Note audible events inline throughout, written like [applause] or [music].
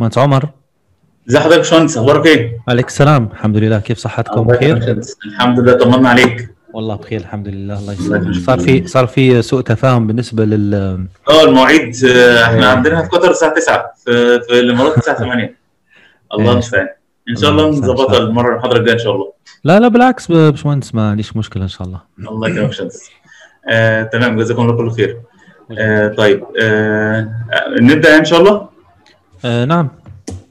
مهندس عمر ازي حضرتك يا باشمهندس اخبارك ايه؟ عليك السلام الحمد لله كيف صحتكم بخير؟ الحمد لله طمنا عليك والله بخير الحمد لله الله يسلمك صار في صار في سوء تفاهم بالنسبه لل اه المواعيد آه، احنا إيه. عندنا في قطر الساعه 9 في, في الامارات الساعه 8 [laughs] الله إيه. مش فاهم ان شاء الله نظبطها المره الحاضره الجايه ان شاء الله لا لا بالعكس باشمهندس ما عنديش مشكله ان شاء الله الله يكرمك يا باشمهندس آه، تمام جزاكم الله كل خير آه طيب آه،, آه نبدا ان شاء الله آه نعم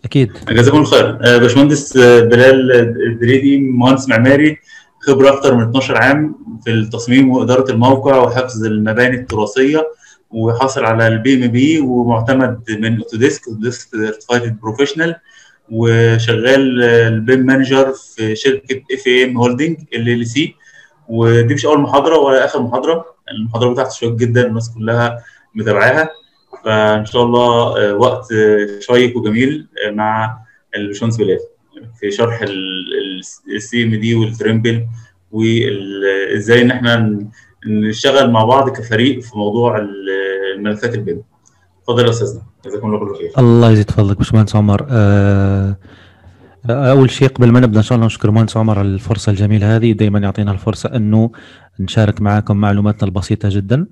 اكيد جزاكم الخير آه باشمهندس آه، بلال الدريدي مهندس معماري خبره اكثر من 12 عام في التصميم واداره الموقع وحفظ المباني التراثيه وحاصل على البي ام بي ومعتمد من اوتوديسك اوتوديسك سيرتيفايد بروفيشنال وشغال آه، البيم مانجر في شركه اف ام هولدنج ال ال سي ودي مش اول محاضره ولا اخر محاضره المحاضره بتاعتي شيق جدا الناس كلها متابعاها فان شاء الله آه، وقت آه، شيق وجميل آه، مع الشمس بلال في شرح السي ام دي والترمبل وازاي ان احنا نشتغل مع بعض كفريق في موضوع الملفات البيضاء. اتفضل يا استاذنا جزاكم الله كل خير الله يزيد فضلك باشمهندس عمر اول شيء قبل ما نبدا ان شاء الله نشكر مهندس عمر على الفرصه الجميله هذه دائما يعطينا الفرصه انه نشارك معكم معلوماتنا البسيطه جدا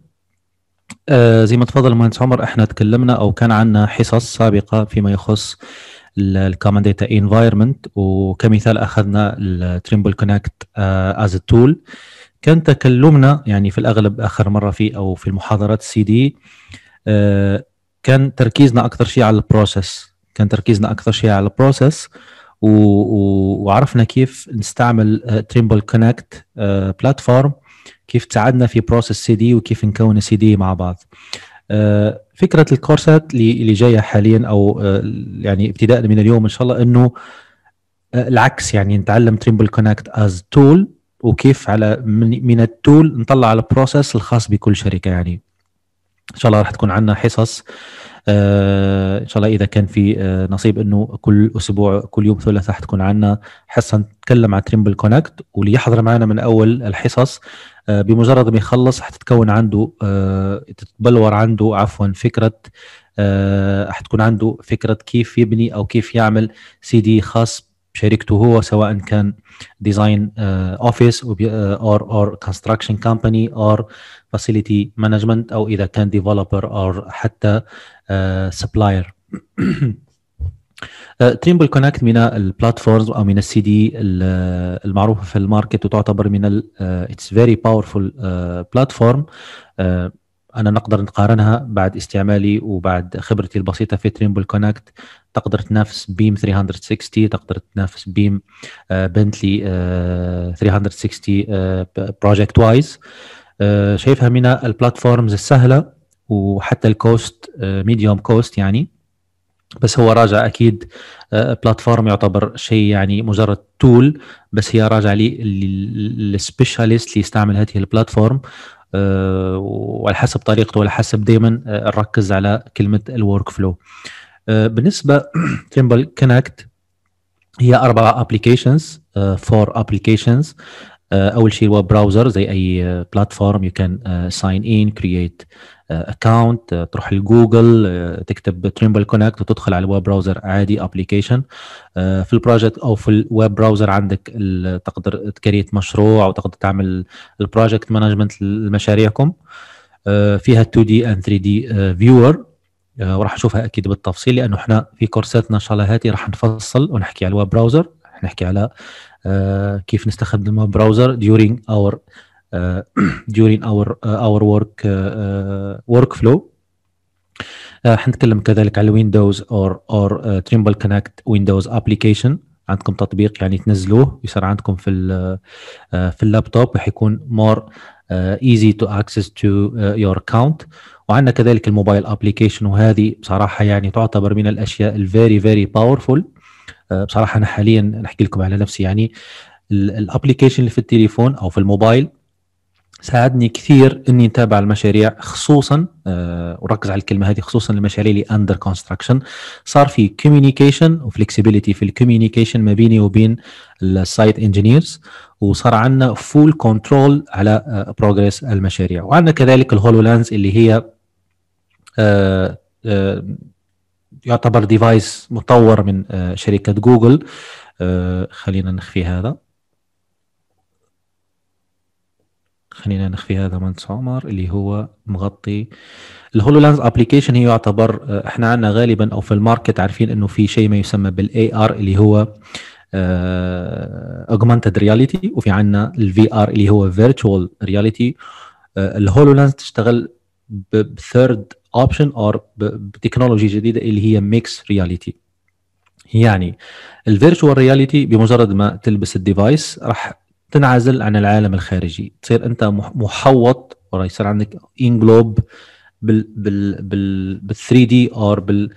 آه زي ما تفضل المهندس عمر احنا تكلمنا او كان عندنا حصص سابقه فيما يخص الكومن داتا انفايرمنت وكمثال اخذنا التريمبل كونكت از تول كان تكلمنا يعني في الاغلب اخر مره في او في المحاضرات السي آه، دي كان تركيزنا اكثر شيء على البروسيس كان تركيزنا اكثر شيء على البروسيس وعرفنا كيف نستعمل تريمبل كونكت بلاتفورم كيف تساعدنا في بروسس سي دي وكيف نكون سي دي مع بعض آه، فكره الكورسات اللي جايه حاليا او آه، يعني ابتداء من اليوم ان شاء الله انه آه، العكس يعني نتعلم تريمبل كونكت از تول وكيف على من التول نطلع على البروسيس الخاص بكل شركه يعني ان شاء الله راح تكون عندنا حصص ان شاء الله اذا كان في نصيب انه كل اسبوع كل يوم ثلاثاء تكون عندنا حصه نتكلم عن تريمبل كونكت واللي يحضر معنا من اول الحصص آه، بمجرد ما يخلص حتتكون عنده آه، تتبلور عنده عفوا فكره آه، حتكون عنده فكره كيف يبني او كيف يعمل سي دي خاص بشركته هو سواء كان ديزاين اوفيس اور اور كونستراكشن كومباني اور فاسيليتي مانجمنت او اذا كان ديفلوبر او حتى سبلاير [clears throat] تريمبل أه، كونكت من البلاتفورمز او من السي دي المعروفه في الماركت وتعتبر من اتس فيري باورفول بلاتفورم انا نقدر نقارنها بعد استعمالي وبعد خبرتي البسيطه في تريمبل كونكت تقدر تنافس بيم 360 تقدر تنافس بيم بنتلي 360 بروجكت وايز شايفها من البلاتفورمز السهله وحتى الكوست ميديوم كوست يعني بس هو راجع اكيد آه، بلاتفورم يعتبر شيء يعني مجرد تول بس هي راجع لي السبيشاليست اللي يستعمل هذه البلاتفورم آه، وعلى حسب طريقته وعلى حسب دائما نركز آه، على كلمه الورك فلو بالنسبه تيمبل [clears throat] كونكت هي اربع ابلكيشنز فور ابلكيشنز آه، اول شيء هو براوزر زي اي بلاتفورم يو كان ساين ان كرييت اكونت تروح لجوجل آه، تكتب تريمبل كونكت وتدخل على الويب براوزر عادي ابلكيشن آه، في البروجكت او في الويب براوزر عندك تقدر تكريت مشروع وتقدر تعمل البروجكت مانجمنت لمشاريعكم فيها 2 دي اند 3 دي فيور وراح اشوفها اكيد بالتفصيل لانه احنا في كورساتنا ان شاء الله هاتي راح نفصل ونحكي على الويب براوزر نحكي على آه، كيف نستخدم براوزر during our آه، [clears throat] during our آه، our work work flow حنتكلم كذلك على ويندوز اور اور تريمبل كونكت ويندوز ابلكيشن عندكم تطبيق يعني تنزلوه يصير عندكم في في اللابتوب راح يكون مور ايزي تو اكسس تو يور اكونت وعندنا كذلك الموبايل ابلكيشن وهذه بصراحه يعني تعتبر من الاشياء الفيري فيري باورفول آه، بصراحه انا حاليا نحكي لكم على نفسي يعني الابلكيشن اللي في التليفون او في الموبايل ساعدني كثير اني نتابع المشاريع خصوصا وركز آه، على الكلمه هذه خصوصا المشاريع اللي اندر كونستراكشن صار في كوميونيكيشن وفلكسبيليتي في الكوميونيكيشن ما بيني وبين السايت انجينيرز وصار عندنا فول كنترول على بروجريس آه، المشاريع وعندنا كذلك الهولو لاندز اللي هي يعتبر ديفايس مطور من آه، شركه جوجل آه، خلينا نخفي هذا خلينا نخفي هذا من عمر اللي هو مغطي الهولو لانز ابلكيشن هي يعتبر آه، احنا عندنا غالبا او في الماركت عارفين انه في شيء ما يسمى بالاي ار اللي هو اوجمانتد رياليتي وفي عندنا الفي ار اللي هو فيرتشوال رياليتي الهولو لانز تشتغل بثيرد اوبشن اور بتكنولوجي جديده اللي هي ميكس رياليتي يعني الفيرتشوال رياليتي بمجرد ما تلبس الديفايس راح تنعزل عن العالم الخارجي تصير انت محوط وراح يصير عندك انجلوب بال بال بال بال 3 دي اور بال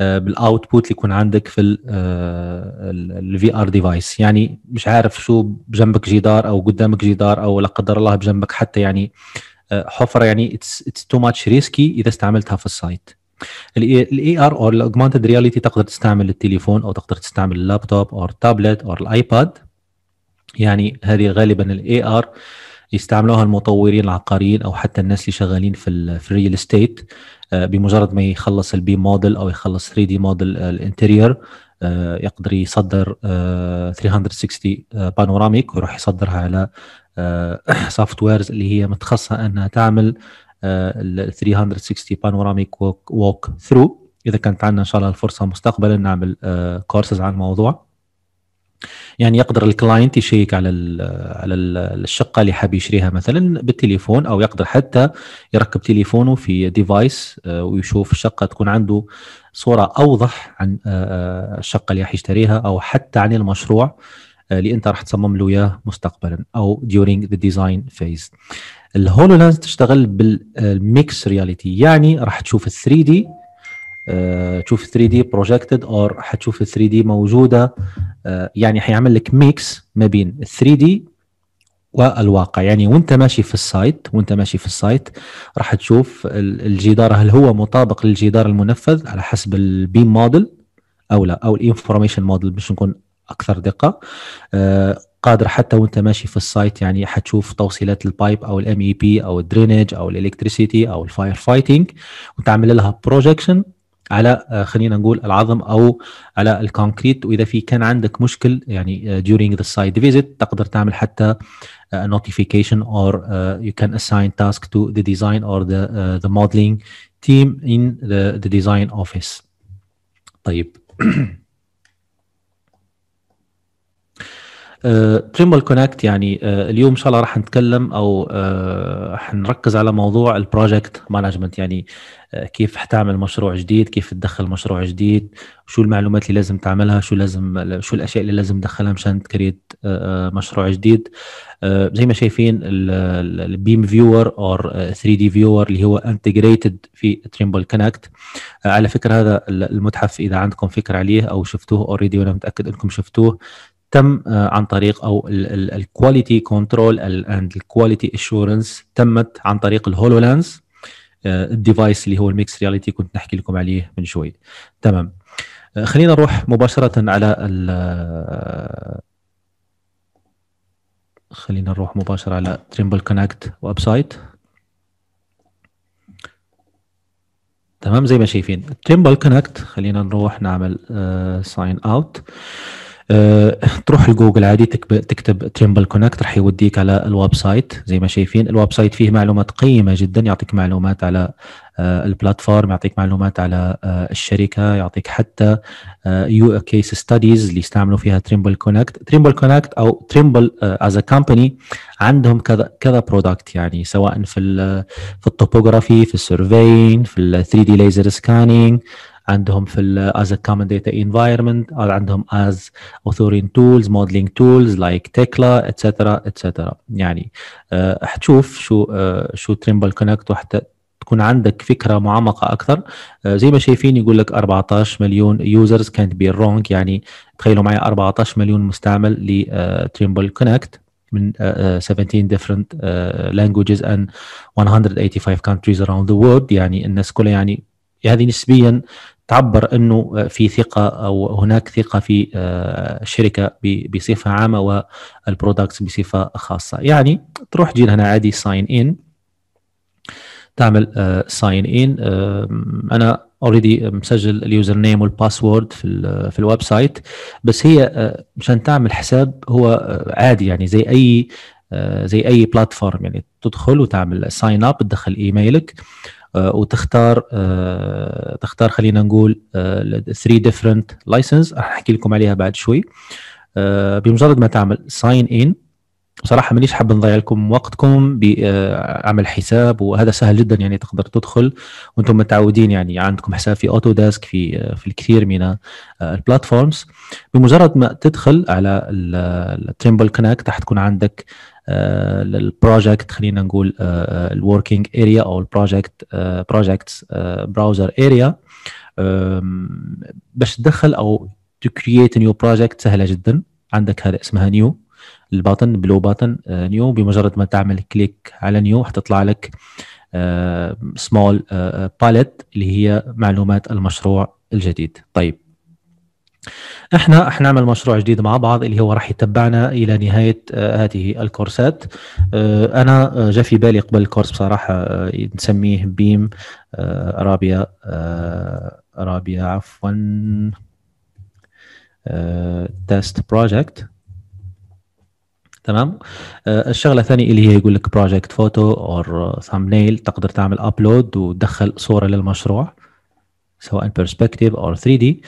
آه، بالاوتبوت اللي يكون عندك في الفي ار ديفايس يعني مش عارف شو بجنبك جدار او قدامك جدار او لا قدر الله بجنبك حتى يعني آه، حفره يعني اتس تو ماتش ريسكي اذا استعملتها في السايت الاي ار او الاوجمانتد رياليتي تقدر تستعمل التليفون او تقدر تستعمل اللابتوب او التابلت او الايباد يعني هذه غالبا الاي ار يستعملوها المطورين العقاريين او حتى الناس اللي شغالين في الريل استيت آه، بمجرد ما يخلص البي موديل او يخلص 3 دي موديل الانتيرير يقدر يصدر 360 آه، بانوراميك ويروح يصدرها على سوفت آه، ويرز [clears throat] اللي هي متخصصه انها تعمل آه، ال 360 بانوراميك ووك, ثرو اذا كانت عندنا ان شاء الله الفرصه مستقبلا نعمل كورسز آه، عن الموضوع يعني يقدر الكلاينت يشيك على على الشقه اللي حاب يشريها مثلا بالتليفون او يقدر حتى يركب تليفونه في ديفايس ويشوف الشقه تكون عنده صوره اوضح عن الشقه اللي راح يشتريها او حتى عن المشروع اللي آه، انت راح تصمم له اياه مستقبلا او during the design phase لانز تشتغل بالميكس رياليتي آه، يعني راح تشوف ال 3 دي آه، تشوف 3 دي بروجكتد اور حتشوف تشوف 3 دي موجوده يعني حيعمل لك ميكس ما بين 3 دي والواقع يعني وانت ماشي في السايت وانت ماشي في السايت راح تشوف الجدار هل هو مطابق للجدار المنفذ على حسب البيم موديل او لا او الانفورميشن موديل باش نكون اكثر دقه آه، قادر حتى وانت ماشي في السايت يعني حتشوف توصيلات البايب او الام اي بي e او الدرينج او الالكتريسيتي او الفاير فايتنج وتعمل لها بروجكشن على آه، خلينا نقول العظم او على الكونكريت واذا في كان عندك مشكل يعني آه، during the site visit تقدر تعمل حتى notification or you can assign task to the design or the uh, the modeling team in the, the design office طيب [clears throat] تريمبل آه، كونكت يعني آه، اليوم ان شاء الله راح نتكلم او آه، حنركز على موضوع البروجكت مانجمنت يعني كيف حتعمل مشروع جديد كيف تدخل مشروع جديد شو المعلومات اللي لازم تعملها شو لازم شو الاشياء اللي لازم تدخلها مشان تكريت مشروع جديد زي ما شايفين البيم فيور اور 3 دي فيور اللي هو انتجريتد في تريمبل كونكت على فكره هذا المتحف اذا عندكم فكره عليه او شفتوه اوريدي وانا متاكد انكم شفتوه تم آه، عن طريق او الكواليتي كنترول اند الكواليتي اشورنس تمت عن طريق الهولولانس الديفايس آه، اللي هو الميكس رياليتي كنت نحكي لكم عليه من شوي تمام آه، خلينا نروح مباشره على ال خلينا نروح مباشره على تريمبل كونكت ويب سايت تمام زي ما شايفين تريمبل كونكت خلينا نروح نعمل ساين uh, اوت أه تروح لجوجل عادي تكتب تريمبل كونكت راح يوديك على الويب سايت زي ما شايفين الويب سايت فيه معلومات قيمه جدا يعطيك معلومات على أه البلاتفورم يعطيك معلومات على أه الشركه يعطيك حتى يو كيس ستاديز اللي يستعملوا فيها تريمبل كونكت تريمبل كونكت او تريمبل از ا كومباني عندهم كذا كذا برودكت يعني سواء في آه، في التوبوغرافي في السرفين في ال 3 دي ليزر سكانينج عندهم في از كومن داتا انفايرمنت عندهم از اوثورين تولز modeling تولز لايك تيكلا اتسترا اتسترا يعني آه، حتشوف شو آه، شو تريمبل كونكت وحتى تكون عندك فكره معمقه اكثر آه، زي ما شايفين يقول لك 14 مليون يوزرز كانت بي رونج يعني تخيلوا معي 14 مليون مستعمل لتريمبل كونكت من 17 ديفرنت لانجويجز اند 185 كونتريز اراوند ذا وورلد يعني الناس كلها يعني هذه نسبيا تعبر انه آه، في ثقه او هناك ثقه في الشركه آه، بصفه عامه والبرودكتس بصفه خاصه يعني تروح تجي هنا عادي ساين ان تعمل ساين آه، ان انا اوريدي مسجل اليوزر نيم والباسورد في في الويب سايت بس هي مشان تعمل حساب هو عادي يعني زي اي زي اي بلاتفورم يعني تدخل وتعمل ساين اب تدخل ايميلك آه، وتختار آه، تختار خلينا نقول 3 ديفرنت لايسنس احكي لكم عليها بعد شوي آه، بمجرد ما تعمل ساين ان بصراحه مانيش حاب نضيع لكم وقتكم بعمل حساب وهذا سهل جدا يعني تقدر تدخل وانتم متعودين يعني عندكم حساب في اوتوداسك في في الكثير من البلاتفورمز بمجرد ما تدخل على التريمبل كونكت راح تكون عندك آه، للبروجكت خلينا نقول آه، آه، الوركينج اريا او البروجكت بروجكت براوزر اريا باش تدخل او تو كرييت نيو بروجكت سهله جدا عندك هذا اسمها نيو الباتن بلو باتن نيو بمجرد ما تعمل كليك على نيو حتطلع لك سمول باليت اللي هي معلومات المشروع الجديد طيب احنا رح نعمل مشروع جديد مع بعض اللي هو راح يتبعنا الى نهايه آه، هذه الكورسات آه، انا آه، جا في بالي قبل الكورس بصراحه نسميه بيم ارابيا ارابيا عفوا تيست بروجكت تمام الشغله الثانيه اللي هي يقول لك بروجكت فوتو اور ثامنيل تقدر تعمل ابلود وتدخل صوره للمشروع سواء بيرسبكتيف او 3 دي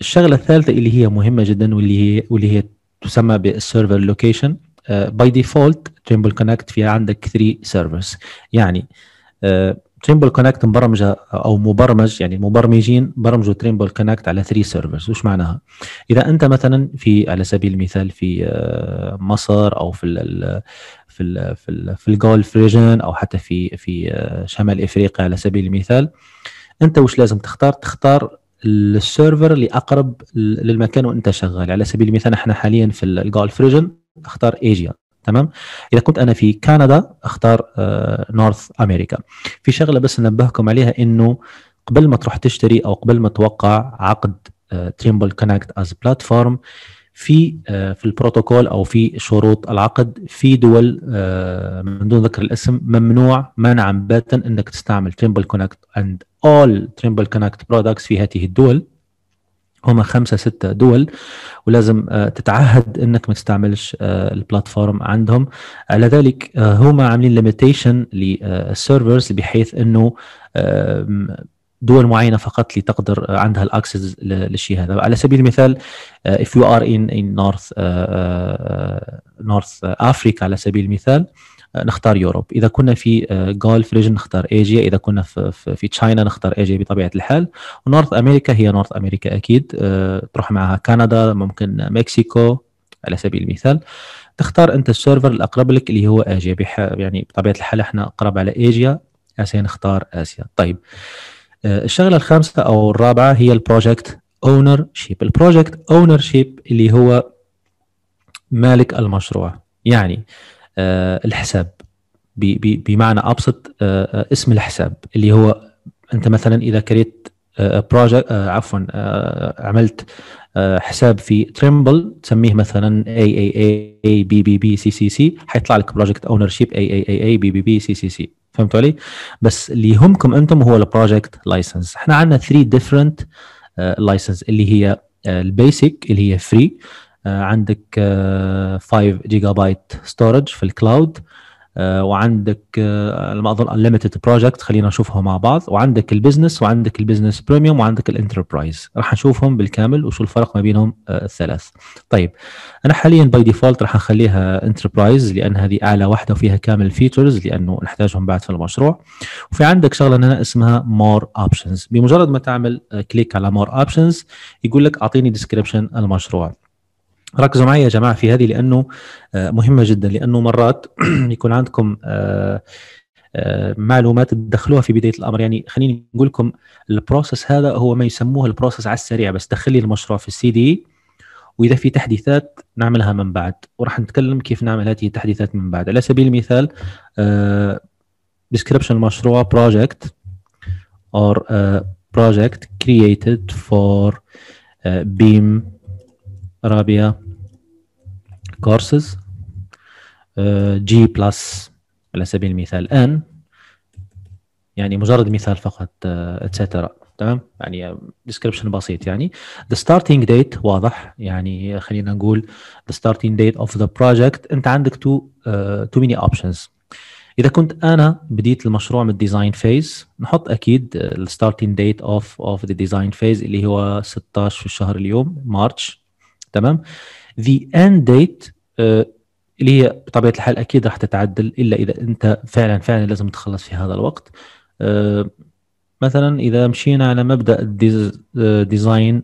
الشغله الثالثه اللي هي مهمه جدا واللي هي واللي هي تسمى بالسيرفر لوكيشن باي ديفولت تريمبل كونكت في عندك 3 سيرفرز يعني تريمبل آه، كونكت مبرمجه او مبرمج يعني مبرمجين برمجوا تريمبل كونكت على 3 سيرفرز وش معناها اذا انت مثلا في على سبيل المثال في آه، مصر او في الـ في الـ في, في الجولف ريجن او حتى في في آه، شمال افريقيا على سبيل المثال آه انت واش لازم تختار تختار السيرفر اللي اقرب للمكان وانت شغال على سبيل المثال نحن حاليا في الجولف ريجن اختار ايجيا تمام اذا كنت انا في كندا اختار نورث آه، امريكا في شغله بس ننبهكم عليها انه قبل ما تروح تشتري او قبل ما توقع عقد تريمبل كونكت از بلاتفورم في آه، في البروتوكول او في شروط العقد في دول آه، من دون ذكر الاسم ممنوع منعا باتا انك تستعمل تريمبل كونكت اند all تريمبل كونكت برودكتس في هذه الدول هما خمسة ستة دول ولازم آه، تتعهد انك ما تستعملش آه، البلاتفورم عندهم على ذلك آه، هما عاملين ليميتيشن للسيرفرز بحيث انه دول معينه فقط اللي تقدر عندها الاكسس للشيء هذا على سبيل المثال if you are in in north north افريكا على سبيل المثال نختار يوروب اذا كنا في جولف آه، ريجن نختار ايجيا اذا كنا في, في تشاينا نختار ايجيا بطبيعه الحال ونورث امريكا هي نورث امريكا اكيد آه، تروح معها كندا ممكن مكسيكو على سبيل المثال تختار انت السيرفر الاقرب لك اللي هو اجيا يعني بطبيعه الحال احنا اقرب على ايجيا اسيا نختار اسيا طيب آه، الشغله الخامسه او الرابعه هي البروجكت اونر شيب البروجكت اونر شيب اللي هو مالك المشروع يعني آه، الحساب بمعنى ابسط آه، آه، اسم الحساب اللي هو انت مثلا اذا كريت بروجكت عفوا عملت حساب في تريمبل تسميه مثلا اي اي اي بي بي بي سي سي سي حيطلع لك بروجكت اونر شيب اي اي اي بي بي بي سي سي سي فهمت علي؟ بس اللي يهمكم انتم هو البروجكت لايسنس احنا عندنا 3 ديفرنت لايسنس اللي هي البيسك اللي هي فري آه، عندك 5 جيجا بايت ستورج في الكلاود آه، وعندك آه، ما اظن انليمتد بروجكت خلينا نشوفهم مع بعض وعندك البزنس وعندك البزنس بريميوم وعندك الانتربرايز راح نشوفهم بالكامل وشو الفرق ما بينهم الثلاث طيب انا حاليا باي ديفولت راح اخليها انتربرايز لان هذه اعلى واحده وفيها كامل الفيتشرز لانه نحتاجهم بعد في المشروع وفي عندك شغله هنا اسمها مور اوبشنز بمجرد ما تعمل كليك على مور اوبشنز يقول لك اعطيني ديسكربشن المشروع ركزوا معي يا جماعه في هذه لانه آه، مهمه جدا لانه مرات [clears throat] يكون عندكم آه، آه، معلومات تدخلوها في بدايه الامر يعني خليني نقول لكم البروسس هذا هو ما يسموه البروسس على السريع بس دخلي المشروع في السي دي واذا في تحديثات نعملها من بعد وراح نتكلم كيف نعمل هذه التحديثات من بعد على سبيل المثال ديسكربشن المشروع بروجكت اور بروجكت كرييتد فور بيم uh, كورسز جي بلس على سبيل المثال ان يعني مجرد مثال فقط اتسترا آه، تمام يعني ديسكربشن بسيط يعني the starting date واضح يعني خلينا نقول the starting date of the project انت عندك تو تو ميني اوبشنز اذا كنت انا بديت المشروع من الديزاين فيز نحط اكيد الستارتنج ديت اوف اوف ذا ديزاين فيز اللي هو 16 في الشهر اليوم مارش تمام the end date آه، اللي هي بطبيعه الحال اكيد راح تتعدل الا اذا انت فعلا فعلا لازم تخلص في هذا الوقت آه، مثلا اذا مشينا على مبدا الديزاين آه،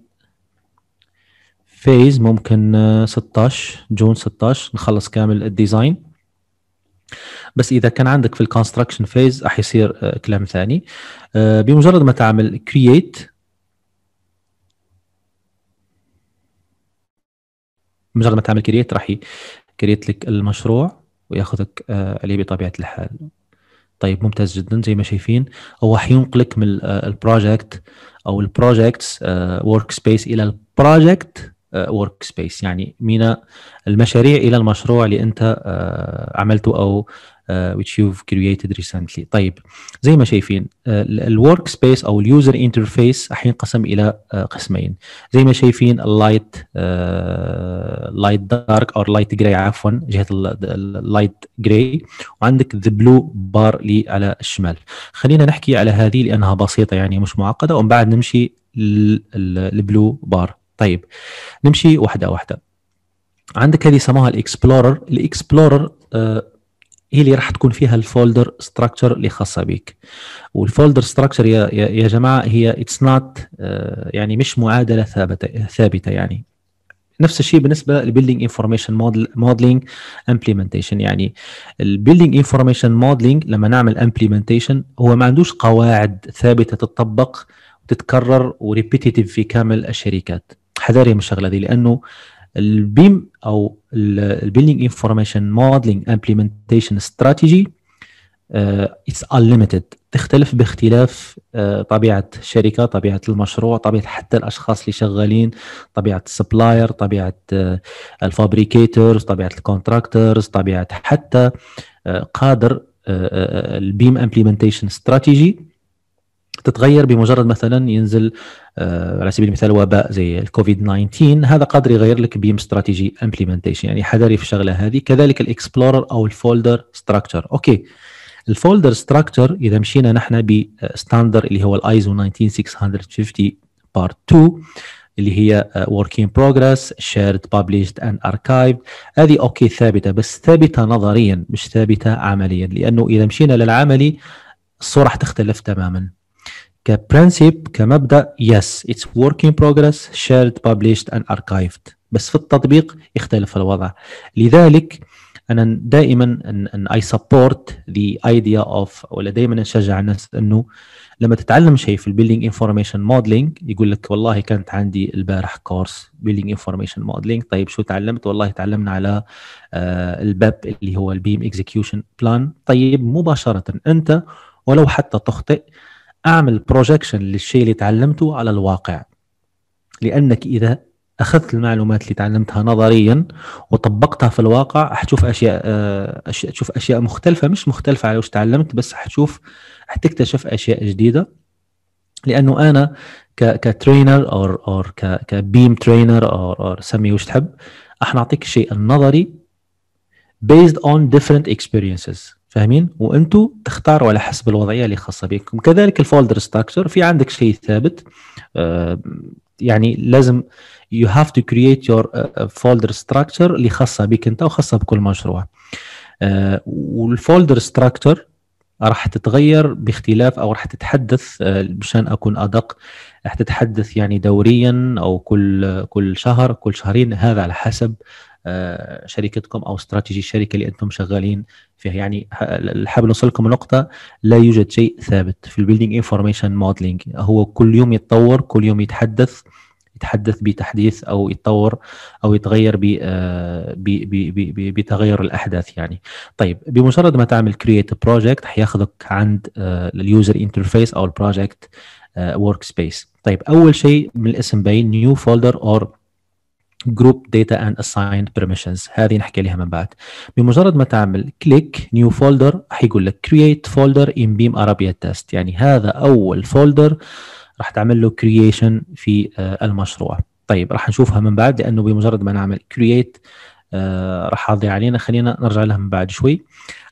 فيز ممكن 16 جون 16 نخلص كامل الديزاين بس اذا كان عندك في الكونستراكشن فيز راح يصير كلام ثاني بمجرد ما تعمل كرييت مجرد ما تعمل كرييت راح يكريت لك المشروع وياخذك آه، عليه بطبيعه الحال طيب ممتاز جدا زي ما شايفين هو حينقلك من آه، البروجكت او البروجكتس ورك سبيس الى البروجكت ورك سبيس يعني من المشاريع الى المشروع اللي انت آه، عملته او Uh, which you've created recently طيب زي ما شايفين uh, الورك سبيس او اليوزر انترفيس حينقسم الى uh, قسمين زي ما شايفين اللايت لايت دارك او لايت جراي عفوا جهه اللايت جراي وعندك ذا بلو بار لي على الشمال خلينا نحكي على هذه لانها بسيطه يعني مش معقده ومن بعد نمشي البلو بار طيب نمشي واحده واحده عندك هذه سماها الاكسبلورر الاكسبلورر هي اللي راح تكون فيها الفولدر ستراكشر اللي خاصه بك والفولدر ستراكشر يا, يا جماعه هي اتس آه، نوت يعني مش معادله ثابته ثابته يعني نفس الشيء بالنسبه للبيلدينج انفورميشن موديلينج امبلمنتيشن يعني البيلدينج انفورميشن موديلينج لما نعمل امبلمنتيشن هو ما عندوش قواعد ثابته تتطبق وتتكرر وريبيتيتيف في كامل الشركات حذاري من الشغله دي لانه البيم او البيلدينج انفورميشن موديلينج امبلمنتيشن استراتيجي اتس انليميتد تختلف باختلاف uh, طبيعه الشركه طبيعه المشروع طبيعه حتى الاشخاص اللي شغالين طبيعه السبلاير طبيعه آه، الفابريكيتورز طبيعه الكونتراكتورز طبيعه حتى uh, قادر البيم امبلمنتيشن استراتيجي تتغير بمجرد مثلا ينزل آه، على سبيل المثال وباء زي الكوفيد 19 هذا قادر يغير لك بيم استراتيجي امبلمنتيشن يعني حذري في الشغله هذه كذلك الاكسبلورر او الفولدر ستراكشر اوكي الفولدر ستراكشر اذا مشينا نحن بستاندر آه، اللي هو الايزو 19650 بارت 2 اللي هي آه، work in progress shared published and archived هذه اوكي ثابته بس ثابته نظريا مش ثابته عمليا لانه اذا مشينا للعملي الصوره حتختلف تماما كبرنسيب كمبدا يس اتس ورك ان بروجرس شيرد بابليشد اند اركايفد بس في التطبيق يختلف الوضع لذلك انا دائما اي سبورت ذا ايديا اوف ولا دائما نشجع الناس انه لما تتعلم شيء في البيلدينج انفورميشن موديلنج يقول لك والله كانت عندي البارح كورس بيلدينج انفورميشن موديلنج طيب شو تعلمت والله تعلمنا على آه، الباب اللي هو البيم اكزكيوشن بلان طيب مباشره انت ولو حتى تخطئ اعمل بروجكشن للشيء اللي تعلمته على الواقع لانك اذا اخذت المعلومات اللي تعلمتها نظريا وطبقتها في الواقع حتشوف اشياء آه، أشياء تشوف اشياء مختلفه مش مختلفه على واش تعلمت بس حتشوف حتكتشف اشياء جديده لانه انا كترينر او او كبيم ترينر او سمي واش تحب راح نعطيك الشيء النظري based on different experiences فاهمين وانتم تختاروا على حسب الوضعيه اللي خاصه بكم كذلك الفولدر ستراكشر في عندك شيء ثابت آه، يعني لازم يو هاف تو كرييت يور فولدر ستراكشر اللي خاصه بك انت وخاصه بكل مشروع آه، والفولدر ستراكشر راح تتغير باختلاف او راح تتحدث آه، مشان اكون ادق راح تتحدث يعني دوريا او كل كل شهر كل شهرين هذا على حسب آه، شركتكم او استراتيجي الشركه اللي انتم شغالين فيها يعني حابب نوصلكم لنقطه لا يوجد شيء ثابت في البيلدينج انفورميشن موديلنج هو كل يوم يتطور كل يوم يتحدث يتحدث بتحديث او يتطور او يتغير آه، بتغير الاحداث يعني طيب بمجرد ما تعمل كرييت بروجكت حياخذك عند آه، اليوزر انترفيس او البروجكت ورك سبيس طيب اول شيء من الاسم باين نيو فولدر اور جروب داتا اند اساين بيرميشنز هذه نحكي عليها من بعد بمجرد ما تعمل كليك نيو فولدر حيقول لك كرييت فولدر ان بيم ارابيا تيست يعني هذا اول فولدر راح تعمل له كرييشن في آه، المشروع طيب راح نشوفها من بعد لانه بمجرد ما نعمل كرييت آه، راح اضيع علينا خلينا نرجع لها من بعد شوي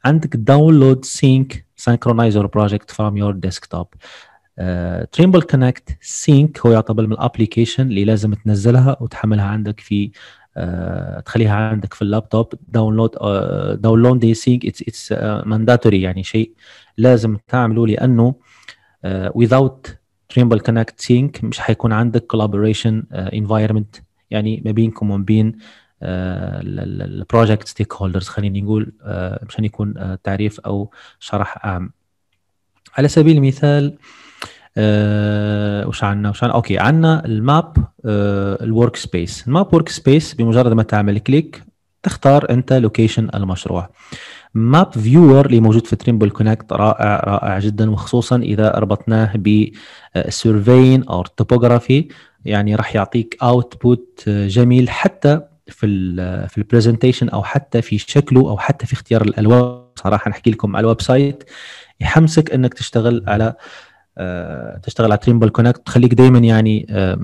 عندك داونلود سينك سينكرونايزر بروجكت فروم يور ديسكتوب تريمبل كونكت سينك هو يعتبر من الابلكيشن اللي لازم تنزلها وتحملها عندك في uh, تخليها عندك في اللابتوب داونلود داونلود دي سينك اتس اتس مانداتوري يعني شيء لازم تعمله لانه آه، without تريمبل كونكت سينك مش حيكون عندك كولابوريشن انفايرمنت آه، يعني ما بينكم وما بين البروجكت ستيك هولدرز خليني نقول مشان يكون تعريف او شرح اعم على سبيل المثال آه وش عندنا وش عنا اوكي عندنا الماب آه الورك سبيس الماب ورك سبيس بمجرد ما تعمل كليك تختار انت لوكيشن المشروع ماب فيور اللي موجود في تريمبل كونكت رائع رائع جدا وخصوصا اذا ربطناه ب سيرفين آه، او توبوغرافي يعني راح يعطيك اوتبوت آه، جميل حتى في الـ آه، في البرزنتيشن او حتى في شكله او حتى في اختيار الالوان صراحه نحكي لكم على الويب سايت يحمسك انك تشتغل على آه آه، تشتغل على تريمبل كونكت تخليك دايما يعني آه،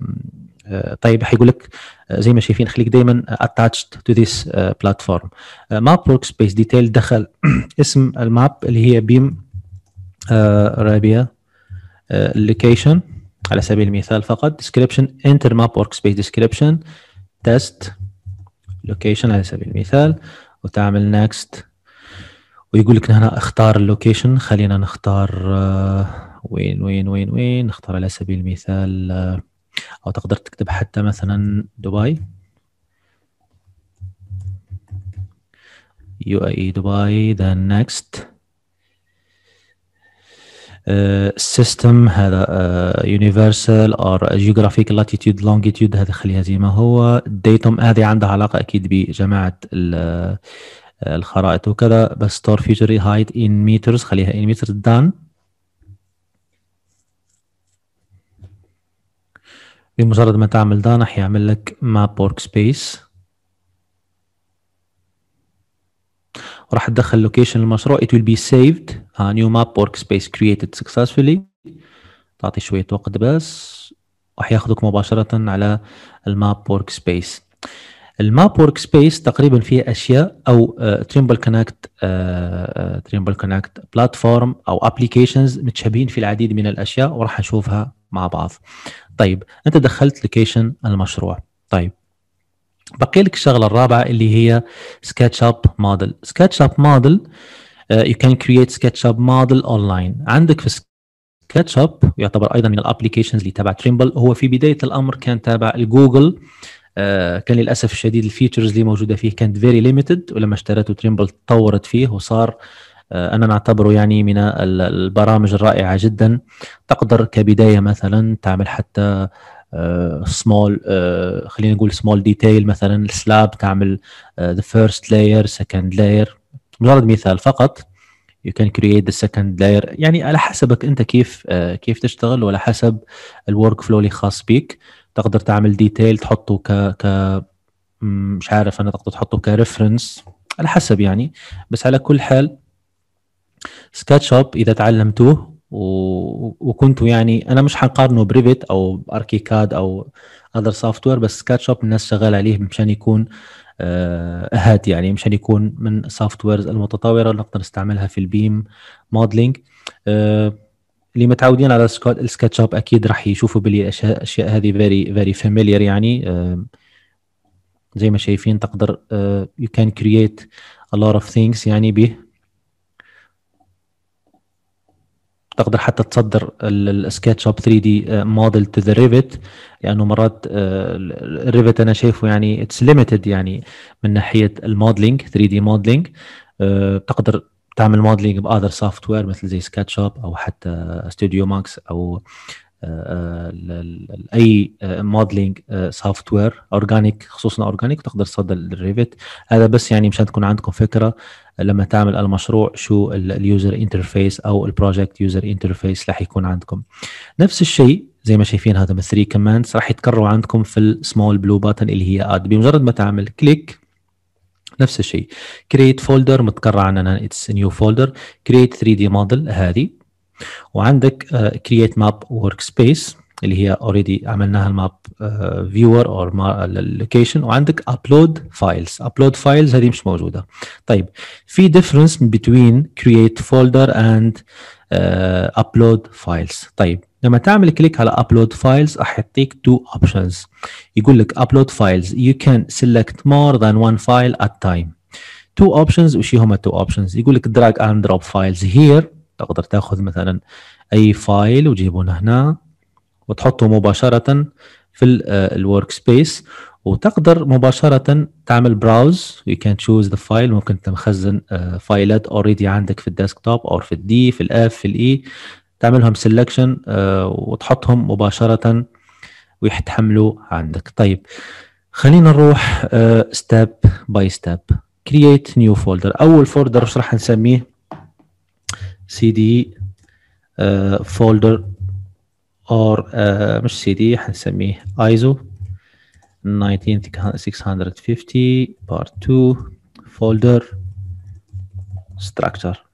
طيب حيقول لك آه، زي ما شايفين خليك دايما اتاتشد تو ذيس بلاتفورم ماب ورك سبيس ديتيل دخل [clears throat] اسم الماب اللي هي بيم رابيا لوكيشن على سبيل المثال فقط description enter map workspace description test location على سبيل المثال وتعمل next ويقول لك هنا اختار اللوكيشن خلينا نختار وين وين وين وين نختار على سبيل المثال آه، أو تقدر تكتب حتى مثلا دبي UAE دبي then next السيستم آه، هذا يونيفرسال اور جيوغرافيك لاتيتيود لونجيتيود هذا خليها زي ما هو ديتوم هذه عندها علاقه اكيد بجماعه آه، الخرائط وكذا بس ستور فيتشر هايت ان meters خليها ان meters دان بمجرد ما تعمل ده راح يعمل لك ماب ورك سبيس وراح تدخل لوكيشن المشروع it will be saved a آه، new map workspace created successfully تعطي شوية وقت بس راح ياخذك مباشرة على الماب ورك سبيس الماب ورك سبيس تقريبا فيه اشياء او تريمبل كونكت تريمبل كونكت بلاتفورم او ابلكيشنز متشابهين في العديد من الاشياء وراح نشوفها مع بعض طيب انت دخلت لوكيشن المشروع طيب بقي لك الشغله الرابعه اللي هي سكتش اب موديل سكتش اب موديل يو كان كرييت سكتش اب موديل اونلاين عندك في سكتش اب يعتبر ايضا من الابلكيشنز اللي تابع تريمبل هو في بدايه الامر كان تابع الجوجل آه كان للاسف الشديد الفيتشرز اللي موجوده فيه كانت فيري ليميتد ولما اشترته تريمبل تطورت فيه وصار آه، أنا نعتبره يعني من البرامج الرائعة جدا تقدر كبداية مثلا تعمل حتى سمول آه، آه، خلينا نقول سمول ديتيل مثلا السلاب تعمل ذا فيرست لاير سكند لاير مجرد مثال فقط يو كان كرييت ذا سكند لاير يعني على حسبك انت كيف كيف تشتغل وعلى حسب الورك فلو اللي خاص بيك تقدر تعمل ديتيل تحطه ك ك مش عارف انا تقدر تحطه كريفرنس على حسب يعني بس على كل حال سكتش اب اذا تعلمتوه و... وكنتوا يعني انا مش حقارنه بريفيت او اركيكاد او اذر سوفت وير بس سكتش اب الناس شغاله عليه مشان يكون اهات يعني مشان يكون من السوفت ويرز المتطوره اللي نقدر نستعملها في البيم موديلنج آه، اللي متعودين على السكتش اب اكيد راح يشوفوا بلي الاشياء هذه فيري فيري فاميليار يعني آه، زي ما شايفين تقدر يو كان كرييت ا لوت اوف ثينكس يعني به تقدر حتى تصدر السكتش اب 3 دي موديل تو ذا ريفت لانه مرات uh, الريفت انا شايفه يعني اتس ليميتد يعني من ناحيه الموديلنج 3 دي موديلنج تقدر تعمل موديلنج باذر سوفت وير مثل زي سكتش اب او حتى ستوديو ماكس او uh, اي موديلنج سوفت وير اورجانيك خصوصا اورجانيك تقدر تصدر للريفت هذا بس يعني مشان تكون عندكم فكره لما تعمل المشروع شو اليوزر انترفيس او البروجكت يوزر انترفيس رح يكون عندكم نفس الشيء زي ما شايفين هذا من 3 راح يتكرروا عندكم في السمول بلو باتن اللي هي اد بمجرد ما تعمل كليك نفس الشيء كرييت فولدر متكرر عندنا اتس نيو فولدر كرييت 3 دي موديل هذه وعندك كرييت ماب ورك سبيس اللي هي اوريدي عملناها الماب فيور اور اللوكيشن وعندك ابلود فايلز ابلود فايلز هذه مش موجوده طيب في ديفرنس بين كرييت فولدر اند ابلود فايلز طيب لما تعمل كليك على ابلود فايلز راح يعطيك تو اوبشنز يقول لك ابلود فايلز يو كان سيلكت مور ذان وان فايل ات تايم تو اوبشنز وش هما تو اوبشنز يقول لك دراج اند دروب فايلز هير تقدر تاخذ مثلا اي فايل وتجيبونه هنا وتحطه مباشره في الورك سبيس آه، وتقدر مباشره تعمل براوز يو كان تشوز ذا فايل ممكن انت مخزن آه، فايلات اوريدي عندك في الديسكتوب او في الدي في الاف في الاي تعملهم سيلكشن آه، وتحطهم مباشره ويتحملوا عندك طيب خلينا نروح ستيب باي ستيب كرييت نيو فولدر اول فولدر راح نسميه سي دي فولدر اور آه، مش سي دي حنسميه ايزو 19650 بارت 2 فولدر ستراكشر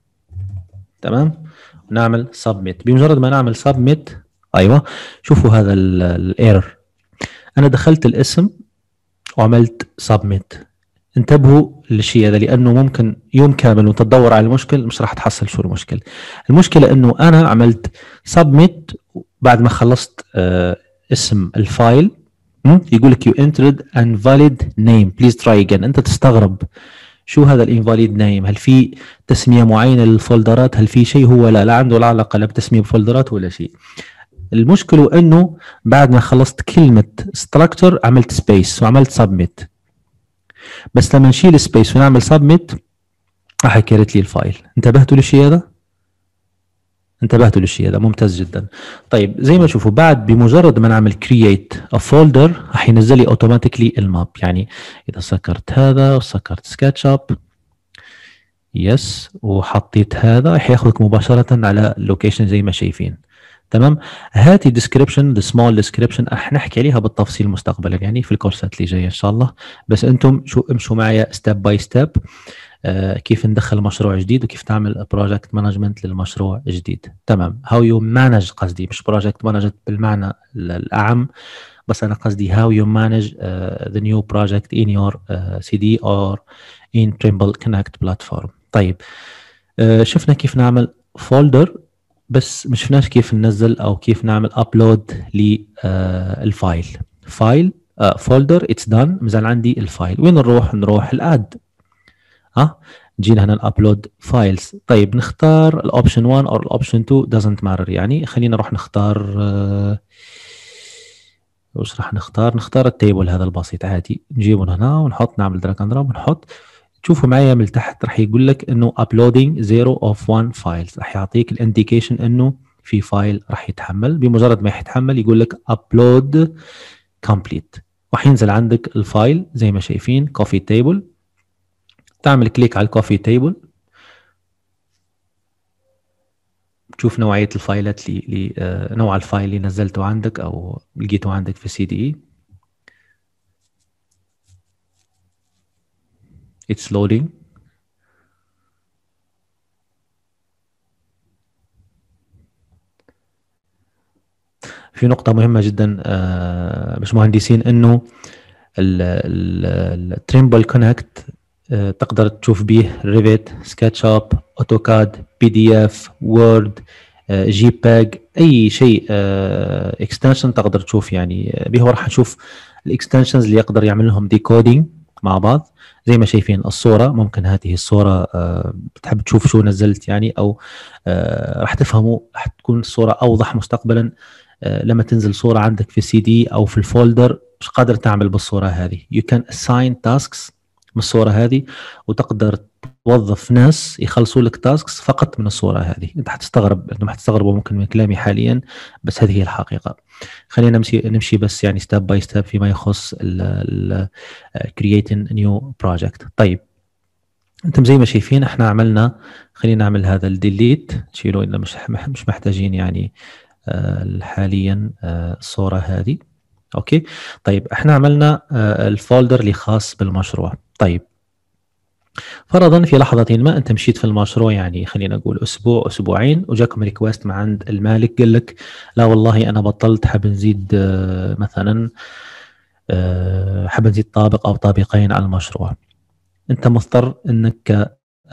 تمام نعمل سبميت بمجرد ما نعمل سبميت ايوه شوفوا هذا الايرور انا دخلت الاسم وعملت سبميت انتبهوا للشيء هذا لانه ممكن يوم كامل وتدور على المشكل مش راح تحصل شو المشكل المشكله انه انا عملت سبميت بعد ما خلصت آه، اسم الفايل يقول لك يو انترد ان فاليد نيم بليز تراي اجين انت تستغرب شو هذا الانفاليد نيم هل في تسميه معينه للفولدرات هل في شيء هو لا لا عنده لا علاقه لا بتسميه بفولدرات ولا شيء المشكله انه بعد ما خلصت كلمه ستراكتر عملت سبيس وعملت سبميت بس لما نشيل سبيس ونعمل سبميت راح كرت لي الفايل انتبهتوا للشيء هذا انتبهتوا للشيء هذا ممتاز جدا طيب زي ما تشوفوا بعد بمجرد ما نعمل create a folder راح ينزل لي اوتوماتيكلي الماب يعني اذا سكرت هذا وسكرت سكتش اب يس وحطيت هذا راح ياخذك مباشره على اللوكيشن زي ما شايفين تمام هاتي ديسكربشن سمول ديسكربشن راح نحكي عليها بالتفصيل مستقبلا يعني في الكورسات اللي جايه ان شاء الله بس انتم شو امشوا معي ستيب باي ستيب آه، كيف ندخل مشروع جديد وكيف تعمل بروجكت مانجمنت للمشروع الجديد تمام هاو يو مانج قصدي مش بروجكت مانجمنت بالمعنى الاعم بس انا قصدي هاو يو مانج ذا نيو بروجكت ان يور سي دي اور ان تريمبل كونكت بلاتفورم طيب آه، شفنا كيف نعمل فولدر بس ما شفناش كيف ننزل او كيف نعمل ابلود للفايل فايل فولدر اتس دان مازال عندي الفايل وين نروح نروح الاد ها نجي لهنا الابلود فايلز طيب نختار الاوبشن 1 او الاوبشن 2 دازنت ماتر يعني خلينا نروح نختار آه، وش واش راح نختار نختار التيبل هذا البسيط عادي نجيبه هنا ونحط نعمل دراك اند دروب ونحط تشوفوا معايا من تحت راح يقول لك انه uploading 0 of 1 files راح يعطيك الانديكيشن انه في فايل راح يتحمل بمجرد ما يتحمل يقول لك upload complete راح ينزل عندك الفايل زي ما شايفين كوفي تيبل تعمل كليك على الكوفي تيبل تشوف نوعية الفايلات لي, لي آه، نوع الفايل اللي نزلته عندك أو لقيته عندك في سي دي إي It's loading في نقطة مهمة جدا آه، مش مهندسين انه التريمبل كونكت آه، تقدر تشوف به ريفيت سكتش اب اوتوكاد بي دي اف وورد جي باج اي شيء اكستنشن آه، تقدر تشوف يعني به آه، راح نشوف الاكستنشنز اللي يقدر يعمل لهم ديكودينج مع بعض زي ما شايفين الصوره ممكن هذه الصوره بتحب تشوف شو نزلت يعني او راح تفهموا راح تكون الصوره اوضح مستقبلا لما تنزل صوره عندك في السي دي او في الفولدر مش قادر تعمل بالصوره هذه يو كان اساين تاسكس من الصوره هذه وتقدر توظف ناس يخلصوا لك تاسكس فقط من الصوره هذه انت حتستغرب انتم حتستغربوا ممكن من كلامي حاليا بس هذه هي الحقيقه خلينا نمشي نمشي بس يعني ستاب باي ستاب فيما يخص كرييتين نيو بروجكت طيب انتم زي ما شايفين احنا عملنا خلينا نعمل هذا الديليت تشيلوا ان مش مش محتاجين يعني آه، حاليا آه، الصوره هذه اوكي طيب احنا عملنا آه، الفولدر اللي خاص بالمشروع طيب فرضا في لحظة ما أنت مشيت في المشروع يعني خلينا نقول أسبوع أسبوعين وجاكم ريكوست من عند المالك قال لك لا والله أنا بطلت حاب نزيد آه، مثلا آه، حاب نزيد طابق أو طابقين على المشروع أنت مضطر أنك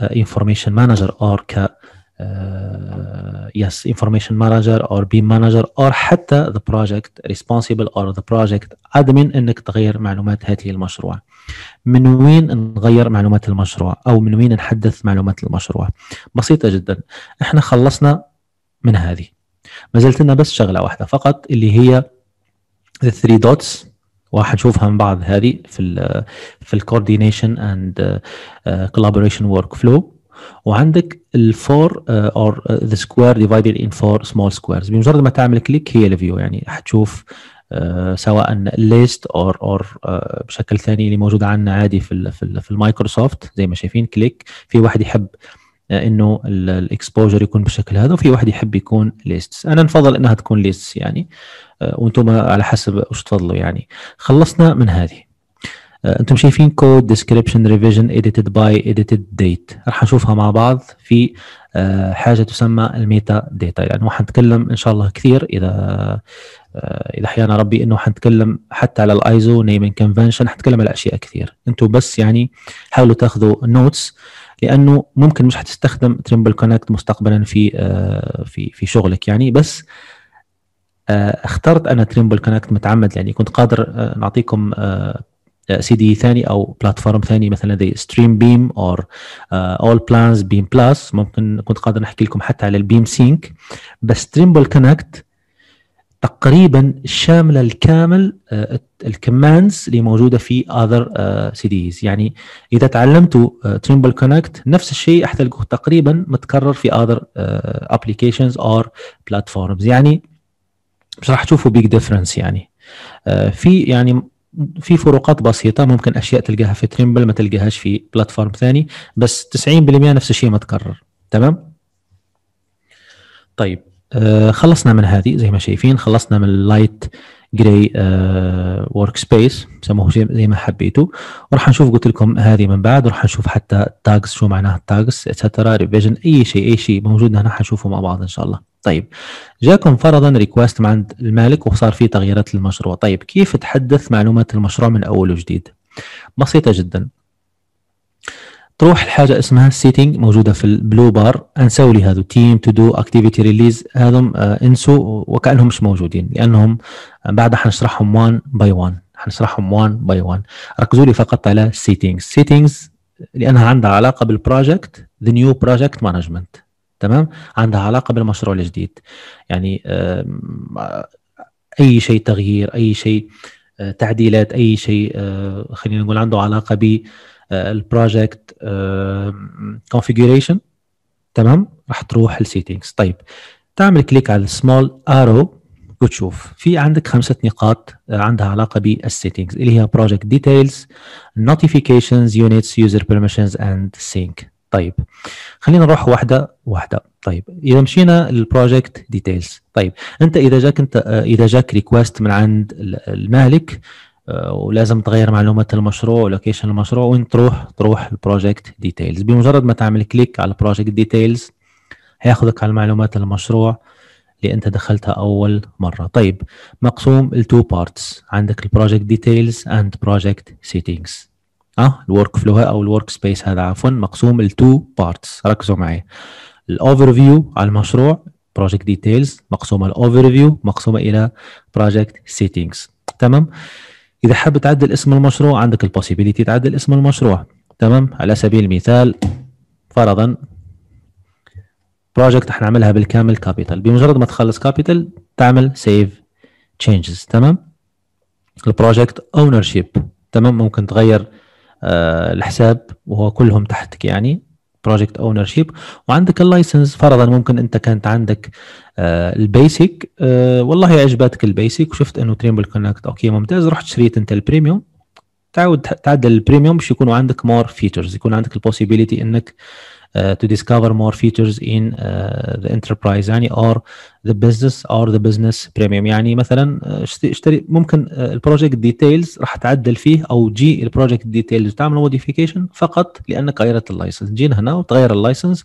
كإنفورميشن مانجر أو ك يس انفورميشن مانجر أو بي مانجر أو حتى ذا بروجكت ريسبونسبل أو ذا بروجكت أدمن أنك تغير معلومات هذه المشروع من وين نغير معلومات المشروع او من وين نحدث معلومات المشروع بسيطه جدا احنا خلصنا من هذه ما زلت لنا بس شغله واحده فقط اللي هي the دوتس واحد وحنشوفها من بعض هذه في الـ في الكوردينيشن اند كولابوريشن ورك فلو وعندك الفور اور ذا سكوير ديفايدد ان فور سمول سكويرز بمجرد ما تعمل كليك هي الفيو يعني حتشوف آه، سواء ليست اور اور آه، بشكل ثاني اللي موجود عندنا عادي في في المايكروسوفت زي ما شايفين كليك في واحد يحب آه، انه الاكسبوجر يكون بالشكل هذا وفي واحد يحب يكون ليستس انا نفضل انها تكون ليستس يعني وانتم على حسب وش تفضلوا يعني خلصنا من هذه انتم شايفين كود ديسكريبشن ريفيجن اديتد باي اديتد ديت راح نشوفها مع بعض في حاجه تسمى الميتا ديتا يعني وحنتكلم ان شاء الله كثير اذا اذا احيانا ربي انه حنتكلم حتى على الايزو نيمين كونفنشن حنتكلم على اشياء كثير انتم بس يعني حاولوا تاخذوا نوتس لانه ممكن مش حتستخدم تريمبل كونكت مستقبلا في آه، في في شغلك يعني بس آه، اخترت انا تريمبل كونكت متعمد لاني يعني كنت قادر آه، نعطيكم سي دي ثاني او بلاتفورم ثاني مثلا زي ستريم بيم اور اول بلانز بيم بلس ممكن كنت قادر نحكي لكم حتى على البيم سينك بس تريمبل كونكت تقريبا شامله الكامل آه، الكماندز اللي موجوده في اذر سي ديز يعني اذا تعلمتوا تريمبل آه، كونكت نفس الشيء حتلقوه تقريبا متكرر في اذر ابلكيشنز اور بلاتفورمز يعني مش راح تشوفوا بيج ديفرنس يعني آه، في يعني في فروقات بسيطه ممكن اشياء تلقاها في تريمبل ما تلقاهاش في بلاتفورم ثاني بس 90% نفس الشيء متكرر تمام طيب آه، خلصنا من هذه زي ما شايفين خلصنا من اللايت جراي ورك سبيس سموه زي ما حبيتوا وراح نشوف قلت لكم هذه من بعد وراح نشوف حتى تاجز شو معناها تاجز اتسترا ريفيجن اي شيء اي شيء موجود هنا حنشوفه مع بعض ان شاء الله طيب جاكم فرضا ريكوست من عند المالك وصار في تغييرات للمشروع طيب كيف تحدث معلومات المشروع من اول وجديد بسيطه جدا تروح الحاجه اسمها سيتنج موجوده في البلو بار انسوا لي هذو تيم تو دو اكتيفيتي ريليز هذم آه، انسوا وكانهم مش موجودين لانهم آه، بعدها حنشرحهم وان باي وان حنشرحهم وان باي وان ركزوا لي فقط على سيتنجز سيتنجز لانها عندها علاقه بالبروجكت ذا نيو بروجكت مانجمنت تمام عندها علاقه بالمشروع الجديد يعني اي شيء تغيير اي شيء آه، تعديلات اي شيء خلينا نقول عنده علاقه ب آه، البروجكت كونفيجريشن آه، تمام راح تروح لسيتنجز طيب تعمل كليك على السمول ارو وتشوف في عندك خمسة نقاط آه، عندها علاقة بالسيتنجز اللي هي بروجكت ديتيلز نوتيفيكيشنز يونتس يوزر بيرميشنز اند سينك طيب خلينا نروح واحدة واحدة طيب إذا مشينا للبروجكت ديتيلز طيب أنت إذا جاك أنت إذا جاك ريكوست من عند المالك آه، ولازم تغير معلومات المشروع ولوكيشن المشروع وين تروح تروح البروجكت ديتيلز بمجرد ما تعمل كليك على البروجكت ديتيلز هياخذك على معلومات المشروع اللي انت دخلتها اول مره طيب مقسوم لتو بارتس عندك البروجكت ديتيلز اند بروجكت سيتنجز اه الورك فلو او الورك سبيس هذا عفوا مقسوم لتو بارتس ركزوا معي الاوفر فيو على المشروع بروجكت ديتيلز مقسومه الاوفر فيو مقسومه الى بروجكت سيتنجز تمام اذا حاب تعدل اسم المشروع عندك البوسيبيليتي تعدل اسم المشروع تمام على سبيل المثال فرضا بروجكت حنعملها بالكامل كابيتال بمجرد ما تخلص كابيتال تعمل سيف تشينجز تمام البروجكت اونر شيب تمام ممكن تغير آه، الحساب وهو كلهم تحتك يعني بروجكت اونر شيب وعندك اللايسنس فرضا ممكن انت كانت عندك آه، البيسك آه، والله عجبتك البيسك وشفت انه تريمبل كونكت اوكي ممتاز رحت شريت انت البريميوم تعود تعدل البريميوم باش يكونوا عندك مور فيتشرز يكون عندك البوسيبيليتي انك Uh, to discover more features in uh, the enterprise يعني or the business or the business premium يعني مثلا uh, اشتري ممكن البروجكت ديتيلز راح تعدل فيه او جي البروجكت ديتيلز تعمل موديفيكيشن فقط لانك غيرت اللايسنس جينا هنا وتغير اللايسنس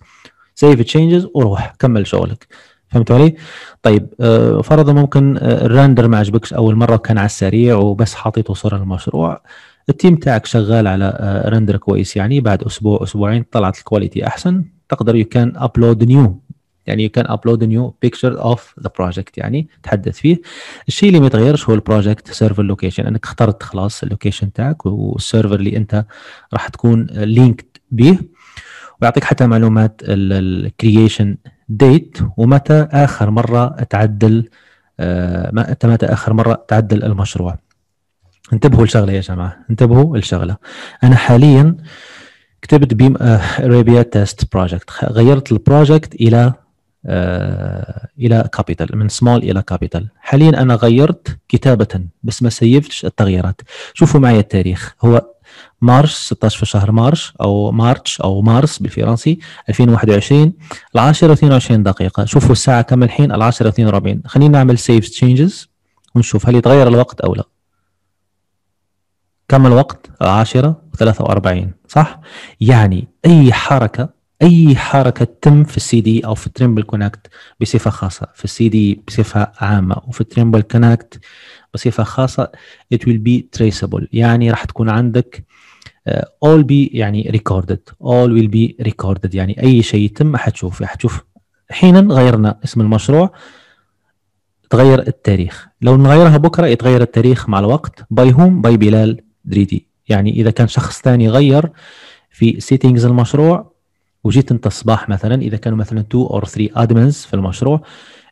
سيف تشينجز وروح كمل شغلك فهمت علي؟ طيب فرضا ممكن الراندر ما عجبكش اول مره وكان على السريع وبس حاطيته صوره المشروع التيم تاعك شغال على رندر آه، كويس يعني بعد اسبوع اسبوعين طلعت الكواليتي احسن تقدر يو كان ابلود نيو يعني يو كان ابلود نيو بيكتشر اوف ذا بروجكت يعني تحدث فيه الشيء اللي ما يتغيرش هو البروجكت سيرفر لوكيشن انك اخترت خلاص اللوكيشن تاعك والسيرفر اللي انت راح تكون لينكد به ويعطيك حتى معلومات الكرييشن ديت ومتى اخر مره تعدل آه، متى اخر مره تعدل المشروع انتبهوا لشغله يا جماعه انتبهوا لشغله انا حاليا كتبت بيم اريبيا تيست بروجكت غيرت البروجكت الى آه الى كابيتال من سمول الى كابيتال حاليا انا غيرت كتابه بس ما سيفتش التغييرات شوفوا معي التاريخ هو مارش 16 في شهر مارش او مارتش او مارس بالفرنسي 2021 العاشرة 22 دقيقة شوفوا الساعة كم الحين العاشرة 42 خلينا نعمل سيف تشينجز ونشوف هل يتغير الوقت او لا كم الوقت؟ 10 و43 صح؟ يعني أي حركة أي حركة تتم في السي دي أو في التريمبل كونكت بصفة خاصة في السي دي بصفة عامة وفي التريمبل كونكت بصفة خاصة it will be traceable يعني راح تكون عندك uh, all be يعني recorded all will be recorded يعني أي شيء يتم حتشوف حتشوف حينا غيرنا اسم المشروع تغير التاريخ لو نغيرها بكره يتغير التاريخ مع الوقت باي هوم باي بلال 3 يعني اذا كان شخص ثاني غير في سيتنجز المشروع وجيت انت الصباح مثلا اذا كانوا مثلا 2 او 3 ادمنز في المشروع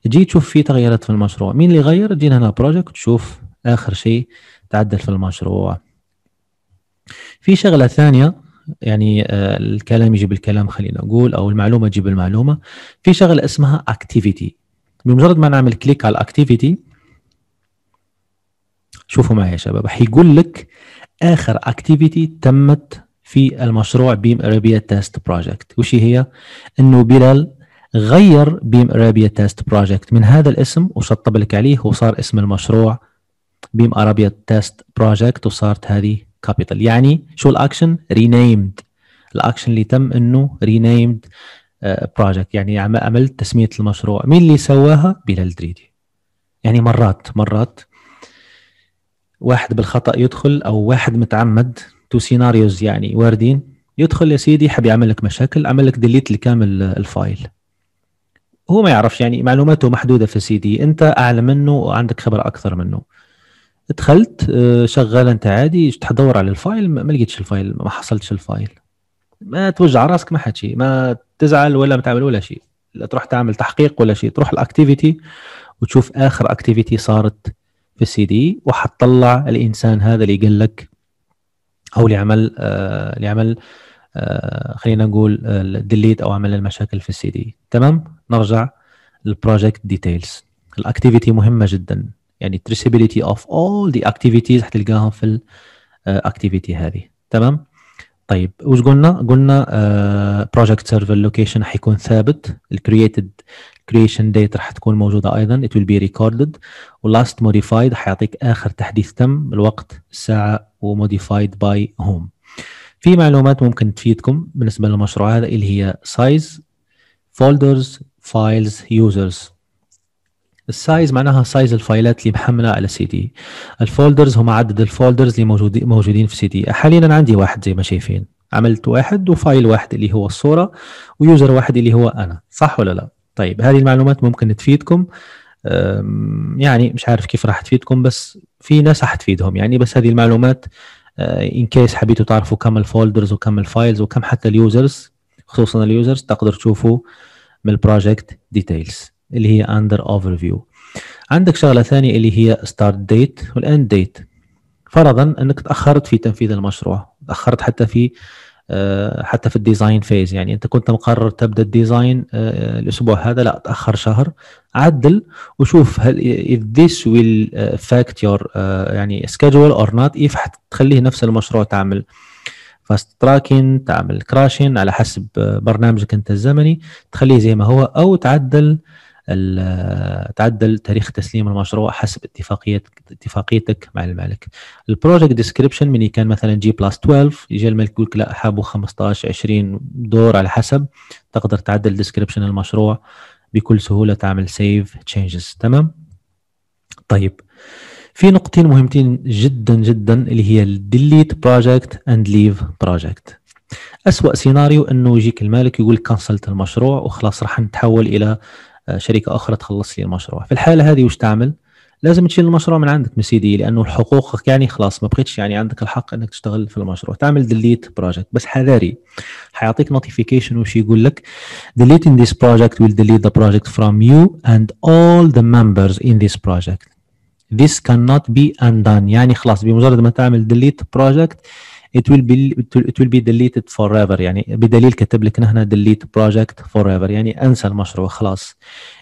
جيت تشوف في تغيرات في المشروع مين اللي غير جينا هنا بروجكت تشوف اخر شيء تعدل في المشروع في شغله ثانيه يعني آه، الكلام يجيب الكلام خلينا نقول او المعلومه تجيب المعلومه في شغله اسمها اكتيفيتي بمجرد ما نعمل كليك على الاكتيفيتي شوفوا معي يا شباب حيقول لك اخر اكتيفيتي تمت في المشروع بيم ارابيا تيست بروجكت وش هي انه بلال غير بيم ارابيا تيست بروجكت من هذا الاسم وشطب لك عليه وصار اسم المشروع بيم ارابيا تيست بروجكت وصارت هذه كابيتال يعني شو الاكشن رينيمد الاكشن اللي تم انه رينيمد بروجكت آه، يعني عملت تسميه المشروع مين اللي سواها بلال دريدي يعني مرات مرات واحد بالخطا يدخل او واحد متعمد تو سيناريوز يعني واردين يدخل يا سيدي حب يعمل لك مشاكل عمل لك ديليت لكامل الفايل هو ما يعرفش يعني معلوماته محدوده في سي دي انت اعلى منه وعندك خبره اكثر منه دخلت آه، شغال انت عادي تدور على الفايل ما لقيتش الفايل ما حصلتش الفايل ما توجع راسك ما حد شيء ما تزعل ولا ما تعمل ولا شيء لا تروح تعمل تحقيق ولا شيء تروح الاكتيفيتي وتشوف اخر اكتيفيتي صارت في السي دي وحتطلع الانسان هذا اللي قال لك او اللي عمل آه اللي عمل آه خلينا نقول ديليت آه، او عمل المشاكل في السي دي تمام نرجع للبروجكت ديتيلز الاكتيفيتي مهمه جدا يعني تريسيبيليتي اوف اول ذا اكتيفيتيز حتلقاها في الاكتيفيتي آه، هذه تمام طيب وش قلنا قلنا بروجكت سيرفر لوكيشن حيكون ثابت الكرييتد creation date راح تكون موجوده ايضا it will be recorded ولاست last modified حيعطيك اخر تحديث تم الوقت الساعه و modified by في معلومات ممكن تفيدكم بالنسبه للمشروع هذا اللي هي size folders files users السايز معناها سايز الفايلات اللي محمله على سي دي الفولدرز هم عدد الفولدرز اللي موجودين موجودين في سي دي حاليا عندي واحد زي ما شايفين عملت واحد وفايل واحد اللي هو الصوره ويوزر واحد اللي هو انا صح ولا لا طيب هذه المعلومات ممكن تفيدكم يعني مش عارف كيف راح تفيدكم بس في ناس راح تفيدهم يعني بس هذه المعلومات ان أه، كيس حبيتوا تعرفوا كم الفولدرز وكم الفايلز وكم حتى اليوزرز خصوصا اليوزرز تقدر تشوفوا من البروجكت ديتيلز اللي هي اندر اوفر فيو عندك شغله ثانيه اللي هي ستارت ديت والاند ديت فرضا انك تاخرت في تنفيذ المشروع تاخرت حتى في آه، حتى في الديزاين فيز يعني انت كنت مقرر تبدا الديزاين آه، آه، الاسبوع هذا لا تاخر شهر عدل وشوف هل if this will affect your يعني schedule or not if حتخليه نفس المشروع تعمل فاست تراكن تعمل كراشن على حسب برنامجك انت الزمني تخليه زي ما هو او تعدل تعدل تاريخ تسليم المشروع حسب اتفاقيه اتفاقيتك مع المالك البروجكت ديسكريبشن من كان مثلا جي بلس 12 يجي المالك يقول لك لا حابه 15 20 دور على حسب تقدر تعدل ديسكريبشن المشروع بكل سهوله تعمل سيف تشينجز تمام طيب في نقطتين مهمتين جدا جدا اللي هي الديليت بروجكت اند ليف بروجكت أسوأ سيناريو انه يجيك المالك يقول كنسلت المشروع وخلاص راح نتحول الى آه، شركه اخرى تخلص لي المشروع في الحاله هذه وش تعمل لازم تشيل المشروع من عندك من سي دي لانه حقوقك يعني خلاص ما بقيتش يعني عندك الحق انك تشتغل في المشروع تعمل ديليت بروجكت بس حذاري حيعطيك نوتيفيكيشن وش يقول لك deleting this project will delete the project from you and all the members in this project this cannot be undone يعني خلاص بمجرد ما تعمل delete project it will be it will be deleted forever يعني بدليل كتب لك هنا delete project forever يعني انسى المشروع خلاص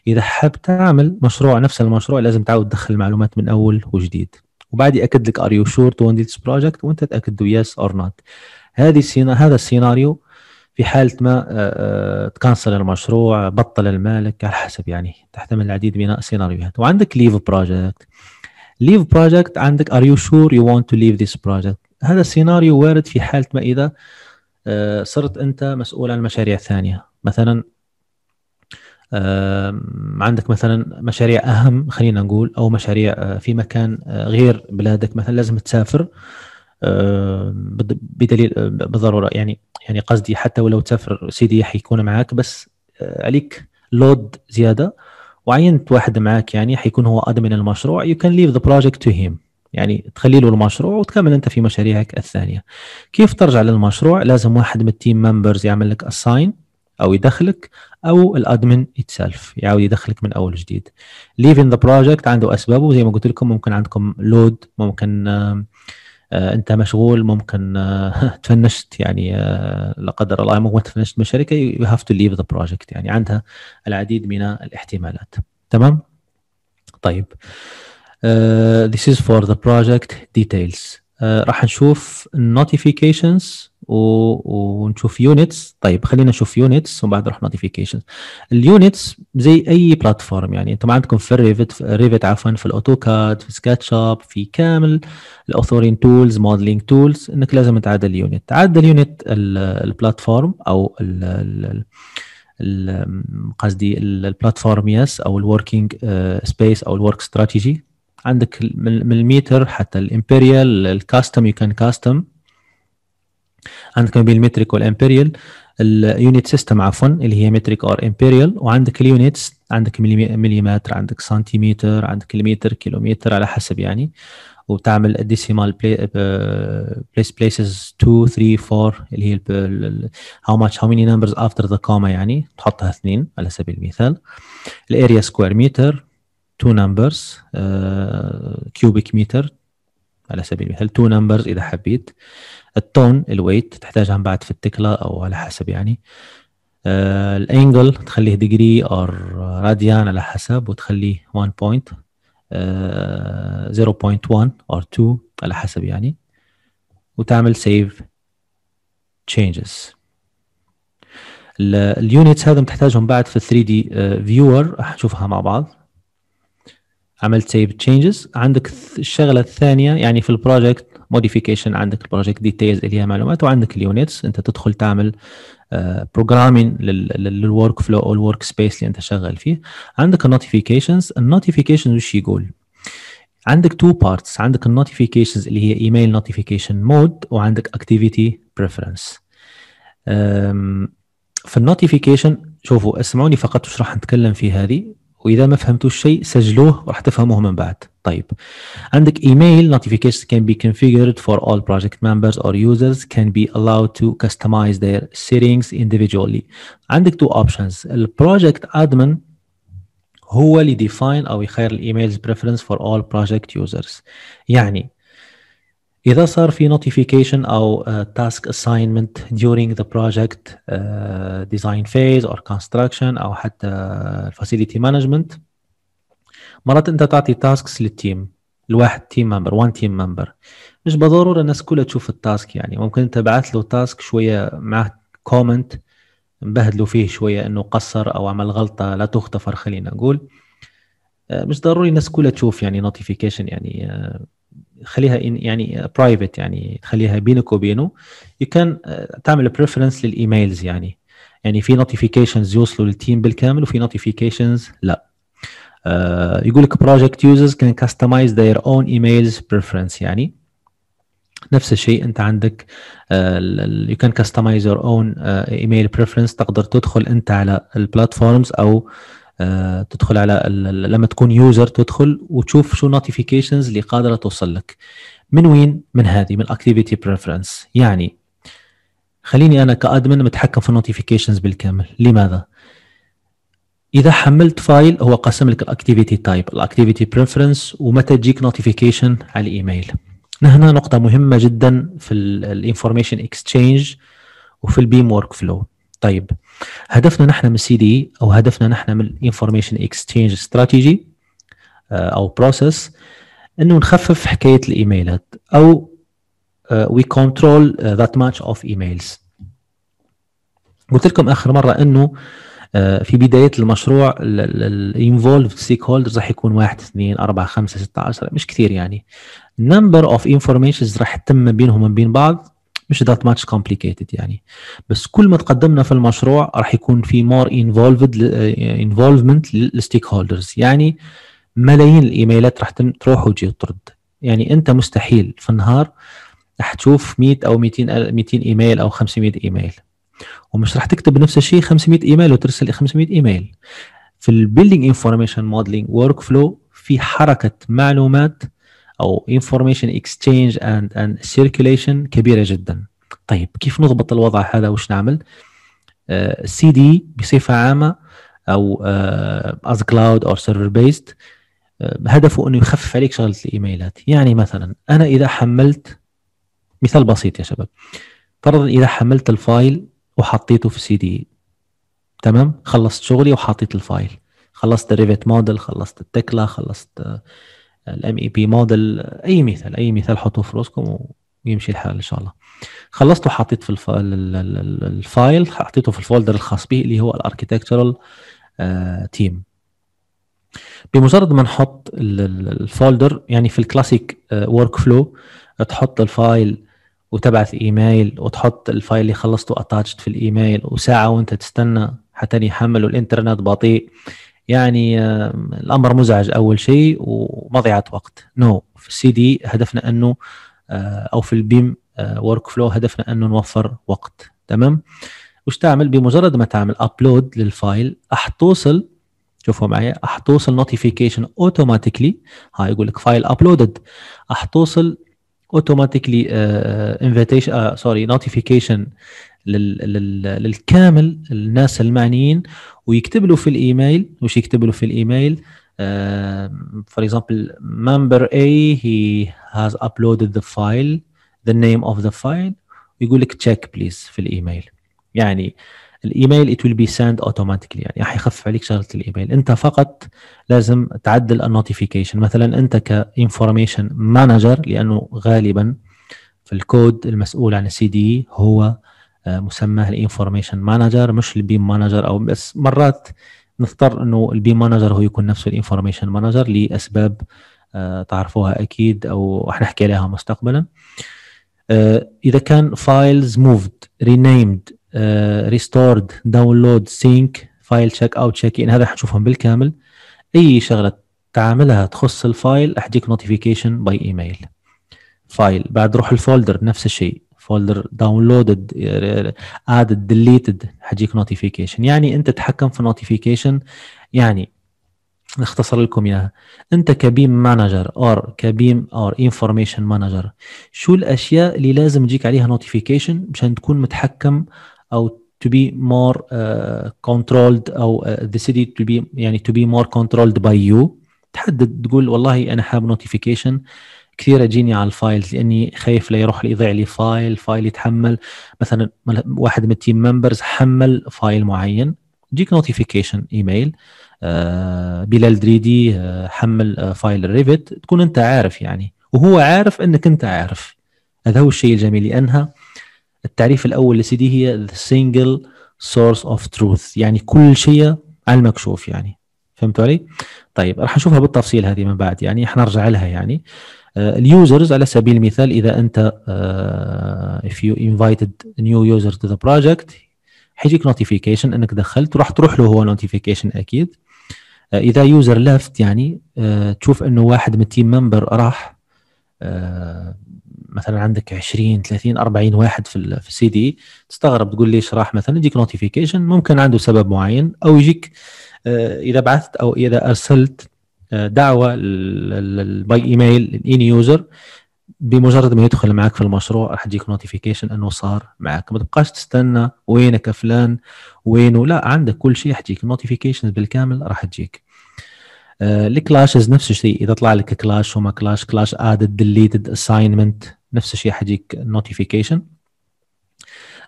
اذا حاب تعمل مشروع نفس المشروع لازم تعاود تدخل المعلومات من اول وجديد وبعد ياكد لك ار يو شور تو this project وانت تاكد يس yes or not هذه السينا هذا السيناريو في حاله ما آه، آه، تكنسل المشروع بطل المالك على حسب يعني تحتمل العديد من السيناريوهات وعندك ليف بروجكت ليف بروجكت عندك ار يو شور يو ونت تو ليف ذيس بروجكت هذا السيناريو وارد في حاله ما اذا آه، صرت انت مسؤول عن مشاريع ثانيه مثلا عندك مثلا مشاريع اهم خلينا نقول او مشاريع آه، في مكان آه، غير بلادك مثلا لازم تسافر بدليل بالضروره يعني يعني قصدي حتى ولو تسافر سيدي حيكون معك بس عليك لود زياده وعينت واحد معك يعني حيكون هو ادمن المشروع you can leave the project to him يعني تخلي له المشروع وتكمل انت في مشاريعك الثانيه كيف ترجع للمشروع لازم واحد من التيم ممبرز يعمل لك اساين او يدخلك او الادمن اتسلف يعاود يدخلك من اول جديد ليفين ذا بروجكت عنده اسبابه زي ما قلت لكم ممكن عندكم لود ممكن آه، انت مشغول ممكن آه، [laughs] تفنشت يعني آه، لا قدر الله ممكن تفنشت من الشركه يو هاف تو ليف ذا بروجكت يعني عندها العديد من الاحتمالات تمام طيب Uh, this is for the project details uh, راح نشوف notifications و... ونشوف units طيب خلينا نشوف units ومن بعد نروح notifications units زي اي بلاتفورم يعني انتم عندكم في الريفت ريفت عفوا في الاوتوكاد في سكتش اب في كامل الاوثورين تولز موديلينج تولز انك لازم تعدل اليونت تعدل اليونت البلاتفورم او ال قصدي البلاتفورم يس او الوركينج سبيس uh, او الورك استراتيجي عندك من الميتر حتى الامبريال الكاستم يو كان كاستم عندك ما بين المتريك والامبريال اليونت سيستم عفوا اللي هي متريك اور امبريال وعندك اليونتس عندك مليمتر عندك سنتيمتر عندك كيلومتر كيلومتر على حسب يعني وتعمل الديسيمال بليس بليسز 2 3 4 اللي هي هاو ماتش هاو ميني نمبرز افتر ذا كوما يعني تحطها اثنين على سبيل المثال الاريا سكوير متر تو نمبرز كيوبيك متر على سبيل المثال تو نمبرز اذا حبيت التون الويت تحتاجها من بعد في التكله او على حسب يعني uh, الانجل تخليه ديجري او راديان على حسب وتخليه 1 بوينت 0.1 او 2 على حسب يعني وتعمل سيف تشينجز اليونتس هذا تحتاجهم بعد في 3 دي فيور راح نشوفها مع بعض عملت سيف تشينجز عندك الشغله الثانيه يعني في البروجكت موديفيكيشن عندك البروجكت ديتيلز اللي هي معلومات وعندك اليونتس انت تدخل تعمل بروجرامين للورك فلو او الورك سبيس اللي انت شغال فيه عندك النوتيفيكيشنز النوتيفيكيشنز وش يقول عندك تو بارتس عندك النوتيفيكيشنز اللي هي ايميل نوتيفيكيشن مود وعندك اكتيفيتي بريفرنس في النوتيفيكيشن شوفوا اسمعوني فقط وش راح نتكلم في هذه واذا ما فهمتوا الشيء سجلوه راح تفهموه من بعد طيب عندك ايميل notifications can be configured for all project members or users can be allowed to customize their settings individually عندك two options البروجكت admin هو اللي ديفاين او يخير الايميلز بريفرنس فور اول بروجكت يوزرز يعني اذا صار في نوتيفيكيشن او تاسك آه, اساينمنت during the project uh, design phase or construction او حتى facility management مرات انت تعطي تاسكس للتيم الواحد تيم ممبر وان تيم ممبر مش بضروره الناس كلها تشوف التاسك يعني ممكن انت بعث له تاسك شويه معه كومنت مبهدلوا فيه شويه انه قصر او عمل غلطه لا تغتفر خلينا نقول آه، مش ضروري الناس كلها تشوف يعني نوتيفيكيشن يعني خليها يعني برايفت uh, يعني تخليها بينك وبينه يو كان uh, تعمل بريفرنس للايميلز يعني يعني في نوتيفيكيشنز يوصلوا للتيم بالكامل وفي نوتيفيكيشنز لا uh, يقول لك بروجكت يوزرز كان كاستمايز ذير اون ايميلز بريفرنس يعني نفس الشيء انت عندك يو كان كاستمايز يور اون ايميل بريفرنس تقدر تدخل انت على البلاتفورمز او uh, آه، تدخل على لما تكون يوزر تدخل وتشوف شو نوتيفيكيشنز اللي قادره توصل لك من وين من هذه من الاكتيفيتي بريفرنس يعني خليني انا كادمن متحكم في النوتيفيكيشنز بالكامل لماذا اذا حملت فايل هو قسم لك الاكتيفيتي تايب الاكتيفيتي بريفرنس ومتى تجيك نوتيفيكيشن على الايميل هنا نقطه مهمه جدا في الانفورميشن اكستشينج وفي البيم ورك فلو طيب هدفنا نحن من السي دي e او هدفنا نحن من الانفورميشن اكستشينج استراتيجي او بروسيس انه نخفف حكايه الايميلات او وي كنترول ذات ماتش اوف ايميلز قلت لكم اخر مره انه آه، في بدايه المشروع الانفولف ستيك هولدرز راح يكون واحد اثنين اربعه خمسه سته عشره مش كثير يعني نمبر اوف انفورميشنز راح تتم بينهم وبين بعض مش ذات ماتش كومبليكيتد يعني بس كل ما تقدمنا في المشروع راح يكون في مور انفولفد انفولفمنت للستيك هولدرز يعني ملايين الايميلات راح تروح وتجي وترد يعني انت مستحيل في النهار راح تشوف 100 او 200 200 ايميل او 500 ايميل ومش راح تكتب نفس الشيء 500 ايميل وترسل 500 ايميل في البيلدينج انفورميشن موديلينج ورك فلو في حركه معلومات او انفورميشن اكستشينج اند اند سيركيليشن كبيره جدا طيب كيف نضبط الوضع هذا وش نعمل السي آه، دي بصفه عامه او از كلاود او سيرفر بيست هدفه انه يخفف عليك شغله الايميلات يعني مثلا انا اذا حملت مثال بسيط يا شباب فرضا اذا حملت الفايل وحطيته في سي دي تمام خلصت شغلي وحطيت الفايل خلصت الريفت موديل خلصت التكلا خلصت آه، الام اي بي موديل اي مثال اي مثال حطوه في راسكم ويمشي الحال ان شاء الله خلصت وحطيت في الفايل حطيته في الفولدر الخاص به اللي هو الاركتكتشرال آه، تيم بمجرد ما نحط الفولدر يعني في الكلاسيك ورك آه، فلو تحط الفايل وتبعث ايميل وتحط الفايل اللي خلصته اتاتشد في الايميل وساعه وانت تستنى حتى يحملوا الانترنت بطيء يعني الامر مزعج اول شيء ومضيعه وقت نو no. في السي دي هدفنا انه آه، او في البيم ورك آه، فلو هدفنا انه نوفر وقت تمام وش تعمل بمجرد ما تعمل ابلود للفايل راح توصل شوفوا معي راح توصل نوتيفيكيشن اوتوماتيكلي هاي يقول لك فايل ابلودد راح توصل اوتوماتيكلي انفيتيشن سوري نوتيفيكيشن للكامل الناس المعنيين ويكتب له في الايميل وش يكتب له في الايميل فور اكزامبل ممبر اي هي هاز uploaded ذا فايل ذا نيم اوف ذا فايل ويقول لك تشيك بليز في الايميل يعني الايميل ات ويل بي سند اوتوماتيكلي يعني حيخفف عليك شغله الايميل انت فقط لازم تعدل النوتيفيكيشن مثلا انت كانفورميشن مانجر لانه غالبا في الكود المسؤول عن السي دي e هو مسماه الانفورميشن مانجر مش البيم مانجر او بس مرات نضطر انه البيم مانجر هو يكون نفسه الانفورميشن مانجر لاسباب آه، تعرفوها اكيد او رح نحكي عليها مستقبلا آه، اذا كان فايلز موفد رينيمد ريستورد داونلود سينك فايل تشيك اوت تشيك ان هذا حنشوفهم بالكامل اي شغله تعاملها تخص الفايل احجيك نوتيفيكيشن باي ايميل فايل بعد روح الفولدر نفس الشيء فولدر داونلودد ادد ديليتد حجيك نوتيفيكيشن يعني انت تتحكم في نوتيفيكيشن يعني نختصر لكم اياها انت كبيم مانجر اور كبيم اور انفورميشن مانجر شو الاشياء اللي لازم تجيك عليها نوتيفيكيشن مشان تكون متحكم او to be more uh, controlled او uh, the city to be يعني to be more controlled by you تحدد تقول والله انا حاب نوتيفيكيشن uh, كثير اجيني على الفايلز لاني خايف لا يروح يضيع لي فايل فايل يتحمل مثلا واحد من التيم ممبرز حمل فايل معين يجيك نوتيفيكيشن ايميل آه بلال دريدي آه حمل آه فايل ريفت تكون انت عارف يعني وهو عارف انك انت عارف هذا هو الشيء الجميل لانها التعريف الاول دي هي ذا سينجل سورس اوف تروث يعني كل شيء على المكشوف يعني فهمت علي؟ طيب راح نشوفها بالتفصيل هذه من بعد يعني احنا نرجع لها يعني آه، اليوزرز على سبيل المثال اذا انت آه، if you invited new user to the project حيجيك نوتيفيكيشن انك دخلت راح تروح له هو نوتيفيكيشن اكيد آه، اذا يوزر لفت يعني تشوف انه واحد من التيم ممبر راح مثلا عندك 20 30 40 واحد في في السي دي تستغرب تقول ليش راح مثلا يجيك نوتيفيكيشن ممكن عنده سبب معين او يجيك اذا بعثت او اذا ارسلت دعوه باي ايميل للاني يوزر بمجرد ما يدخل معك في المشروع راح تجيك نوتيفيكيشن انه صار معك ما تبقاش تستنى وينك فلان وينه لا عندك كل شيء راح تجيك نوتيفيكيشن بالكامل راح تجيك آه، الكلاشز نفس الشيء اذا طلع لك كلاش وما كلاش كلاش ادد ديليتد اساينمنت نفس الشيء حجيك نوتيفيكيشن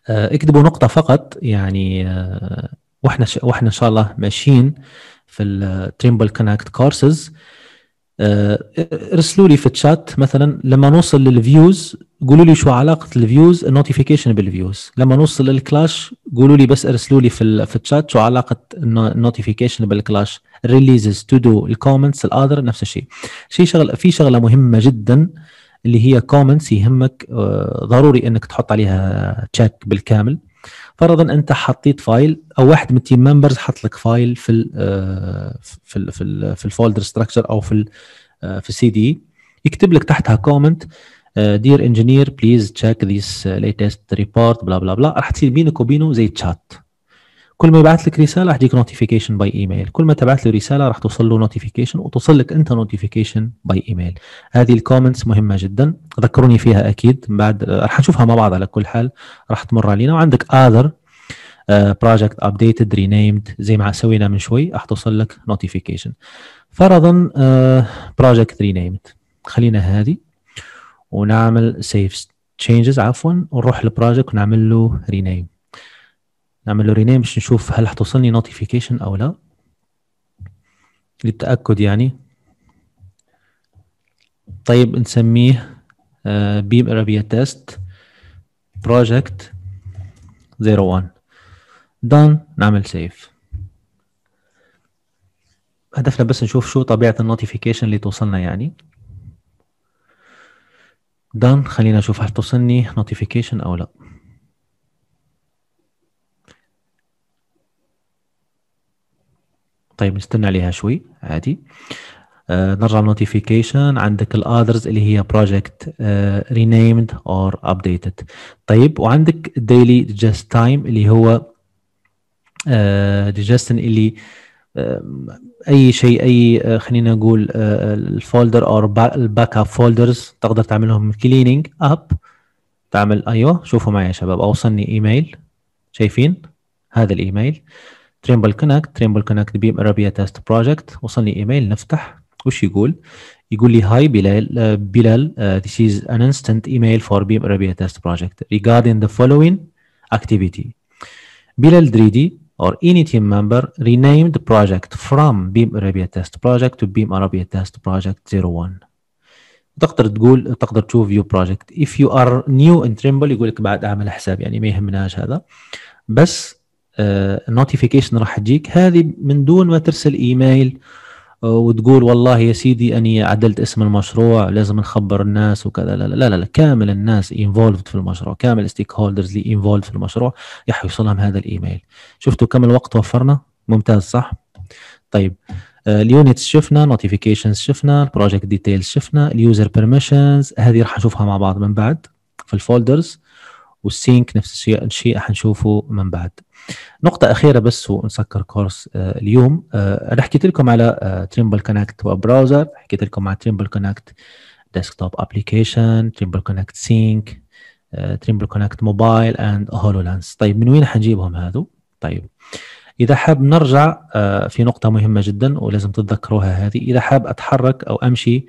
آه، اكتبوا نقطه فقط يعني آه، واحنا واحنا ان شاء الله ماشيين في التريمبل كونكت كورسز ارسلوا لي في الشات مثلا لما نوصل للفيوز قولوا لي شو علاقه الفيوز النوتيفيكيشن بالفيوز لما نوصل للكلاش قولوا لي بس ارسلوا لي في في الشات شو علاقه النوتيفيكيشن بالكلاش الريليزز تو دو الكومنتس الاذر نفس الشيء شيء شغل في شغله مهمه جدا اللي هي كومنتس يهمك uh, ضروري انك تحط عليها تشيك بالكامل فرضا انت حطيت فايل او واحد من التيم ممبرز حط لك فايل في الـ آه، في الـ في, الـ في الفولدر ستراكشر او في ال آه، في السي دي e. يكتب لك تحتها كومنت دير انجينير بليز تشيك ذيس ليتست ريبورت بلا بلا بلا راح تصير بينك وبينه زي تشات كل ما يبعث لك رساله يديك نوتيفيكيشن باي ايميل كل ما تبعث له رساله راح توصل له نوتيفيكيشن وتوصل لك انت نوتيفيكيشن باي ايميل هذه الكومنتس مهمه جدا ذكروني فيها اكيد بعد آه، راح نشوفها مع بعض على كل حال راح تمر علينا وعندك اذر بروجكت ابديتد رينيمد زي ما سوينا من شوي راح توصل لك نوتيفيكيشن فرضا بروجكت آه، رينيمد خلينا هذه ونعمل سيف تشينجز عفوا ونروح للبروجكت ونعمل له رينيم نعمل له رينيم مش نشوف هل حتوصلني نوتيفيكيشن او لا للتاكد يعني طيب نسميه آه، بيم ارابيا تيست بروجكت 01 done نعمل سيف هدفنا بس نشوف شو طبيعة النوتيفيكيشن اللي توصلنا يعني done خلينا نشوف هل توصلني نوتيفيكيشن او لا طيب نستنى عليها شوي عادي آه نرجع نوتيفيكيشن عندك الاذرز اللي هي بروجكت رينيمد اور ابديتد طيب وعندك ديلي ديجست تايم اللي هو ديجستن آه، اللي اي شيء اي آه، خلينا نقول الفولدر اور الباك اب فولدرز تقدر تعملهم كليننج اب تعمل ايوه شوفوا معي يا شباب اوصلني ايميل شايفين هذا الايميل تريمبل كونكت تريمبل كونكت بيم عربيه تيست بروجكت وصلني ايميل نفتح وش يقول؟ يقول لي هاي بلال بلال ذيس از ان انستنت ايميل فور بيم عربيه تيست بروجكت ريجاردين ذا فولوين اكتيفيتي بلال دريدي or any team member renamed the project from Beam Arabia Test Project to Beam Arabia Test Project 01 تقدر تقول تقدر تشوف view project if you are new in Trimble يقول لك بعد اعمل حساب يعني ما يهمناش هذا بس نوتيفيكيشن آه، راح تجيك هذه من دون ما ترسل ايميل آه، وتقول والله يا سيدي اني عدلت اسم المشروع لازم نخبر الناس وكذا لا لا لا, لا كامل الناس انفولفد في المشروع كامل الستيك هولدرز اللي انفولفد في المشروع راح يوصلهم هذا الايميل شفتوا كم الوقت وفرنا ممتاز صح طيب آه، اليونتس شفنا نوتيفيكيشنز شفنا البروجكت ديتيلز شفنا اليوزر بيرميشنز هذه راح نشوفها مع بعض من بعد في الفولدرز والسينك نفس الشيء الشيء حنشوفه من بعد نقطة أخيرة بس ونسكر كورس آه، اليوم آه، أنا حكيت لكم على تريمبل كونكت وبراوزر حكيت لكم على تريمبل كونكت ديسكتوب أبليكيشن تريمبل كونكت سينك تريمبل كونكت موبايل أند هولو لانس طيب من وين حنجيبهم هذو؟ طيب إذا حاب نرجع آه، في نقطة مهمة جدا ولازم تتذكروها هذه إذا حاب أتحرك أو أمشي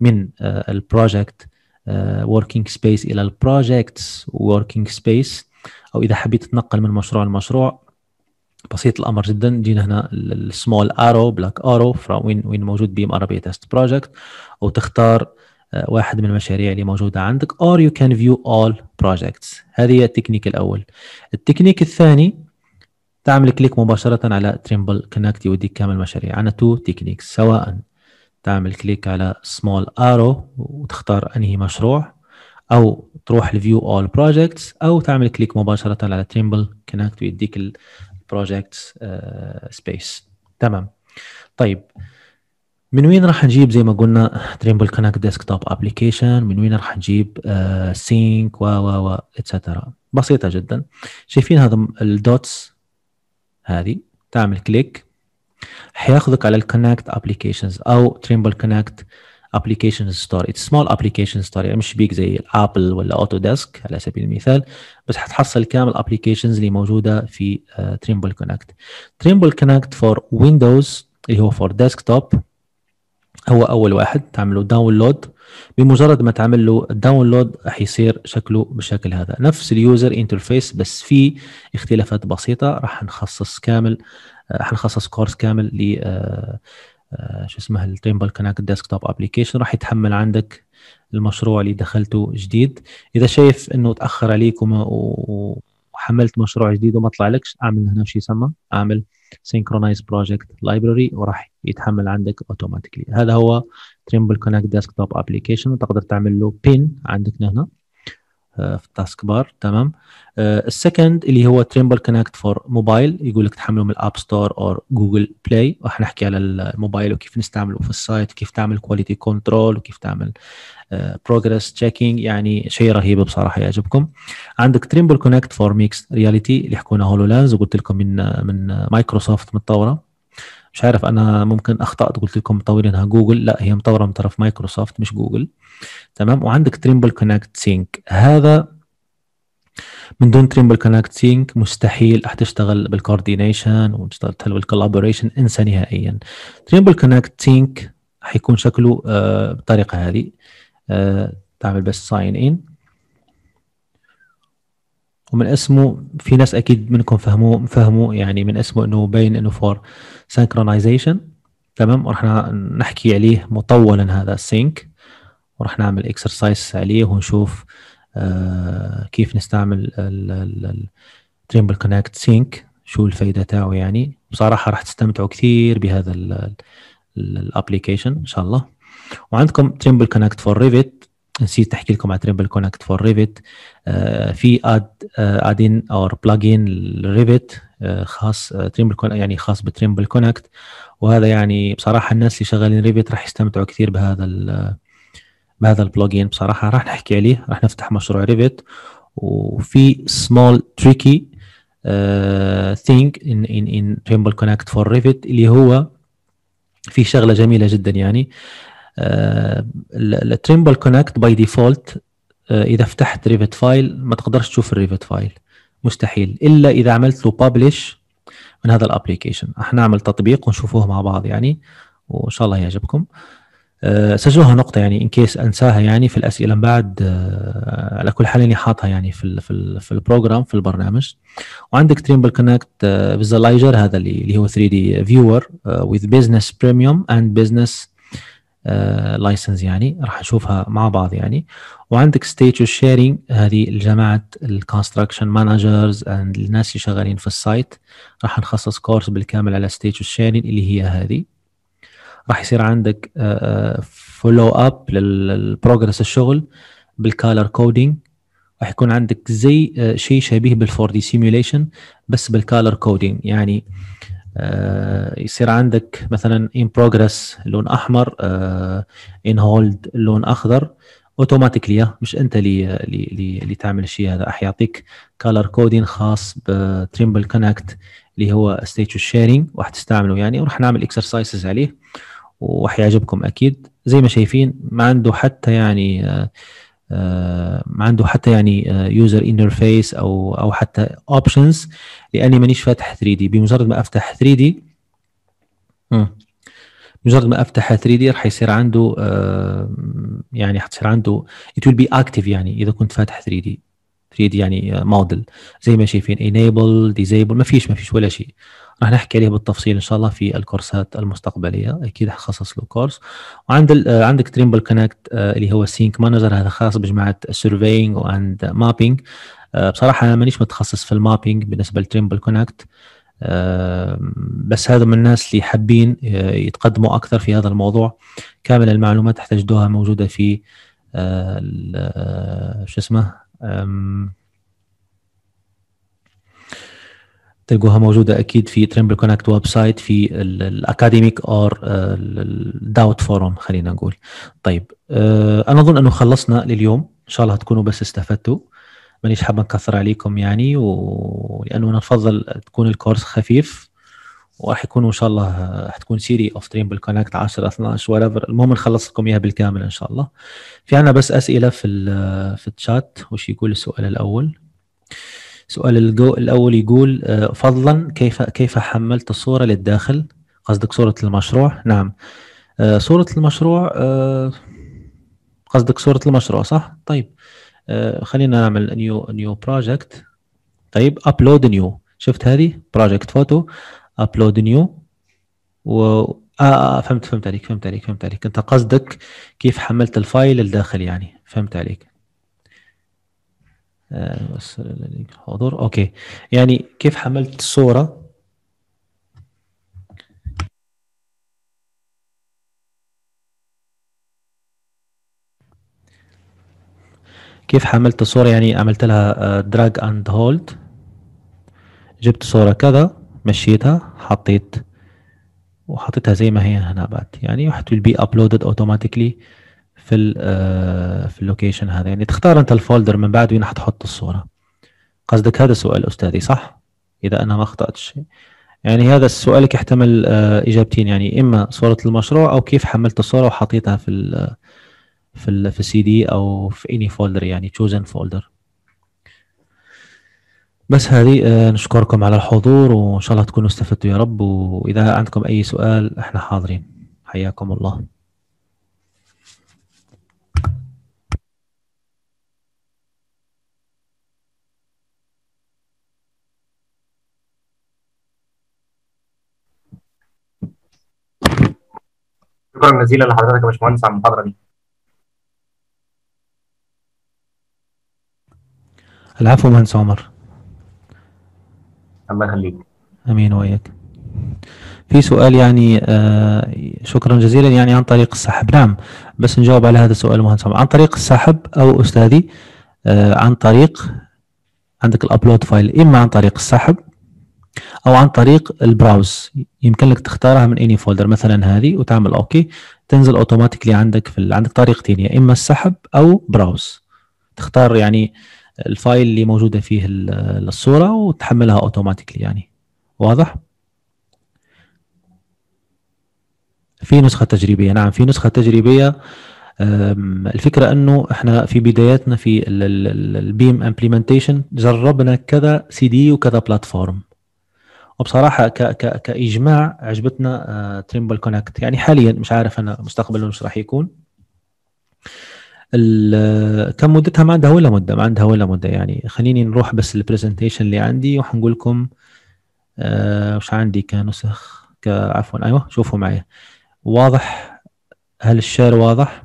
من البروجكت وركينج آه، سبيس الى البروجكتس وركينج سبيس او اذا حبيت تتنقل من مشروع لمشروع بسيط الامر جدا جينا هنا السمول ارو بلاك ارو وين وين موجود بي ام ار بي تيست بروجكت او تختار آه، واحد من المشاريع اللي موجوده عندك or you can view all projects هذه هي التكنيك الاول التكنيك الثاني تعمل كليك مباشره على تريمبل كونكت يوديك كامل المشاريع عندنا تو تكنيكس سواء تعمل كليك على سمول ارو وتختار انهي مشروع او تروح لفيو اول بروجكتس او تعمل كليك مباشره على تيمبل كونكت ويديك البروجيكت سبيس آه، تمام طيب من وين راح نجيب زي ما قلنا تريمبل كونكت ديسكتوب ابلكيشن من وين راح نجيب سينك آه، و و و اتسترا بسيطه جدا شايفين هذا الدوتس هذه تعمل كليك حياخذك على الكونكت ابلكيشنز او تريمبل كونكت ابلكيشن ستور اتس سمول ابلكيشن ستور يعني مش بيك زي الابل ولا اوتو ديسك على سبيل المثال بس حتحصل كامل ابلكيشنز اللي موجوده في تريمبل كونكت تريمبل كونكت فور ويندوز اللي هو فور ديسك توب هو اول واحد تعمله داونلود بمجرد ما تعمل له داونلود حيصير شكله بالشكل هذا نفس اليوزر انترفيس بس في اختلافات بسيطه راح نخصص كامل حنخصص كورس كامل ل آه، آه، شو اسمه التيمبل كونكت ديسكتوب ابلكيشن راح يتحمل عندك المشروع اللي دخلته جديد اذا شايف انه تاخر عليك وحملت مشروع جديد وما طلعلكش اعمل هنا شو يسمى اعمل سينكرونايز بروجكت لايبرري وراح يتحمل عندك اوتوماتيكلي هذا هو تريمبل كونكت ديسكتوب ابلكيشن وتقدر تعمل له بين عندك هنا آه، في التاسك بار تمام آه، السكند اللي هو تريمبل كونكت فور موبايل يقول لك تحمله من الاب ستور او جوجل بلاي راح نحكي على الموبايل وكيف نستعمله في السايت وكيف تعمل كواليتي كنترول وكيف تعمل بروجريس تشيكينج يعني شيء رهيب بصراحه يعجبكم عندك تريمبل كونكت فور ميكس رياليتي اللي حكونا هولو لانز وقلت لكم من آه، من مايكروسوفت متطوره مش عارف انا ممكن اخطات قلت لكم مطورينها جوجل لا هي مطوره من طرف مايكروسوفت مش جوجل تمام وعندك تريمبل كونكت سينك هذا من دون تريمبل كونكت سينك مستحيل تشتغل بالكوردينيشن وتشتغل بالكولابوريشن انسى نهائيا تريمبل كونكت سينك حيكون شكله آه بالطريقه هذه آه تعمل بس ساين ان ومن اسمه في ناس اكيد منكم فهموه فهموا يعني من اسمه انه باين انه فور سنكرونايزيشن تمام ورح نحكي عليه مطولا هذا السينك ورح نعمل اكسرسايز عليه ونشوف آه كيف نستعمل التريمبل كونكت سينك شو الفائده تاعه يعني بصراحه راح تستمتعوا كثير بهذا الابلكيشن ان شاء الله وعندكم تريمبل كونكت فور ريفيت نسيت احكي لكم على تريبل كونكت فور ريفت في اد ادين اور بلجن ريفت خاص تريمبل آه، يعني خاص بتريمبل كونكت وهذا يعني بصراحه الناس اللي شغالين ريفت راح يستمتعوا كثير بهذا بهذا البلجن بصراحه راح نحكي عليه راح نفتح مشروع ريفت وفي سمول تريكي ثينك ان ان ان تريمبل كونكت فور ريفت اللي هو في شغله جميله جدا يعني الترمبل كونكت باي ديفولت اذا فتحت ريفت فايل ما تقدرش تشوف الريفت فايل مستحيل الا اذا عملت له بابليش من هذا الابلكيشن نعمل تطبيق ونشوفوه مع بعض يعني وان شاء الله يعجبكم آه، سجلوها نقطه يعني ان كيس انساها يعني في الاسئله من بعد آه، على كل حال اني حاطها يعني في في في البروجرام في البرنامج وعندك تريمبل كونكت فيزلايزر هذا اللي هو 3 دي فيور وذ بزنس بريميوم اند بزنس لايسنس آه، يعني راح نشوفها مع بعض يعني وعندك ستيتش شيرنج هذه لجماعه الكونستراكشن مانجرز الناس اللي شغالين في السايت راح نخصص كورس بالكامل على ستيتش شيرنج اللي هي هذه راح يصير عندك فولو اب للبروجرس الشغل بالكالر كودينج راح يكون عندك زي آه، شيء شبيه بالفور دي سيميوليشن بس بالكالر كودينج يعني آه، يصير عندك مثلا ان بروجرس لون احمر ان آه، هولد لون اخضر اوتوماتيكلي مش انت اللي اللي اللي تعمل الشيء هذا راح يعطيك كالر كودين خاص بتريمبل كونكت اللي هو ستيتش شيرنج راح تستعمله يعني وراح نعمل اكسرسايزز عليه وراح يعجبكم اكيد زي ما شايفين ما عنده حتى يعني آه، ما آه، عنده حتى يعني يوزر آه، انترفيس او او حتى اوبشنز لاني مانيش فاتح 3 دي بمجرد ما افتح 3 دي بمجرد ما افتح 3 دي راح يصير عنده آه، يعني حتصير عنده ات ويل بي اكتف يعني اذا كنت فاتح 3 دي 3 دي يعني موديل زي ما شايفين انيبل ديزيبل ما فيش ما فيش ولا شيء راح نحكي عليه بالتفصيل ان شاء الله في الكورسات المستقبليه اكيد حخصص له كورس وعند آه، عندك تريمبل كونكت آه، اللي هو سينك مانجر هذا خاص بجماعه سيرفينج واند مابينج بصراحه انا مانيش متخصص في المابينج بالنسبه لتريمبل كونكت بس هذا من الناس اللي حابين آه، يتقدموا اكثر في هذا الموضوع كامل المعلومات تحتاجوها موجوده في شو اسمه تلقوها موجوده اكيد في تريمبل كونكت ويب سايت في الاكاديميك اور الداوت فورم خلينا نقول طيب آه، انا اظن انه خلصنا لليوم ان شاء الله تكونوا بس استفدتوا مانيش حابه نكثر عليكم يعني ولانه انا نفضل تكون الكورس خفيف وراح يكونوا ان شاء الله آه، حتكون سيري اوف تريم كونكت 10 12 ورافر المهم نخلص لكم اياها بالكامل ان شاء الله في عنا بس اسئله في آه، في الشات وش يقول السؤال الاول سؤال الجو الأول يقول آه، فضلا كيف كيف حملت الصورة للداخل قصدك صورة المشروع نعم آه، صورة المشروع آه، قصدك صورة المشروع صح طيب خلينا نعمل نيو نيو بروجكت طيب ابلود نيو شفت هذه بروجكت فوتو ابلود نيو و آه, آه فهمت فهمت عليك فهمت عليك فهمت عليك انت قصدك كيف حملت الفايل الداخل يعني فهمت عليك وصل حاضر أوكي يعني كيف حملت صورة كيف حملت الصورة يعني عملت لها دراج اند هولد جبت صورة كذا مشيتها حطيت وحطيتها زي ما هي هنا بعد يعني it بي ابلودد اوتوماتيكلي في ال آه، في اللوكيشن هذا يعني تختار انت الفولدر من بعد وين حتحط الصوره قصدك هذا سؤال استاذي صح اذا انا ما اخطاتش يعني هذا سؤالك يحتمل آه، اجابتين يعني اما صوره المشروع او كيف حملت الصوره وحطيتها في ال في ال في السي دي او في اني فولدر يعني chosen فولدر بس هذه آه، نشكركم على الحضور وان شاء الله تكونوا استفدتوا يا رب واذا عندكم اي سؤال احنا حاضرين حياكم الله شكرا جزيلا لحضرتك يا باشمهندس على المحاضره دي العفو مهندس عمر الله يخليك امين واياك في سؤال يعني آه شكرا جزيلا يعني عن طريق السحب نعم بس نجاوب على هذا السؤال مهندس عمر عن طريق السحب او استاذي آه عن طريق عندك الابلود فايل اما عن طريق السحب او عن طريق البراوز يمكن لك تختارها من اني فولدر مثلا هذه وتعمل اوكي تنزل اوتوماتيكلي عندك في عندك طريقتين يا اما السحب او براوز تختار يعني الفايل اللي موجوده فيه الصوره وتحملها اوتوماتيكلي يعني واضح في نسخه تجريبيه نعم في نسخه تجريبيه الفكره انه احنا في بداياتنا في البيم امبلمنتيشن جربنا كذا سي دي وكذا بلاتفورم وبصراحه ك ك كاجماع عجبتنا تريمبل آه، كونكت يعني حاليا مش عارف انا مستقبلا مش راح يكون آه، كم مدتها ما عندها ولا مده ما عندها ولا مده يعني خليني نروح بس البرزنتيشن اللي عندي وحنقول لكم آه، وش عندي كنسخ عفوا ايوه شوفوا معي واضح هل الشير واضح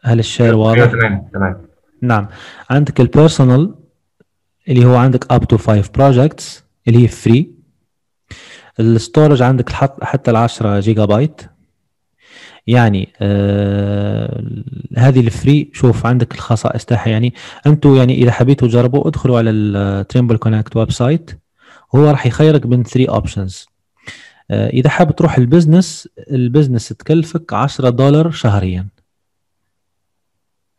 هل الشير واضح أيوة، تمام تمام نعم عندك البيرسونال اللي هو عندك اب تو 5 projects اللي هي فري الستورج عندك حتى ال 10 جيجا بايت يعني آه هذه الفري شوف عندك الخصائص تاعها يعني انتم يعني اذا حبيتوا تجربوا ادخلوا على التريمبل كونكت ويب سايت هو راح يخيرك بين 3 اوبشنز آه اذا حاب تروح البزنس البزنس تكلفك 10 دولار شهريا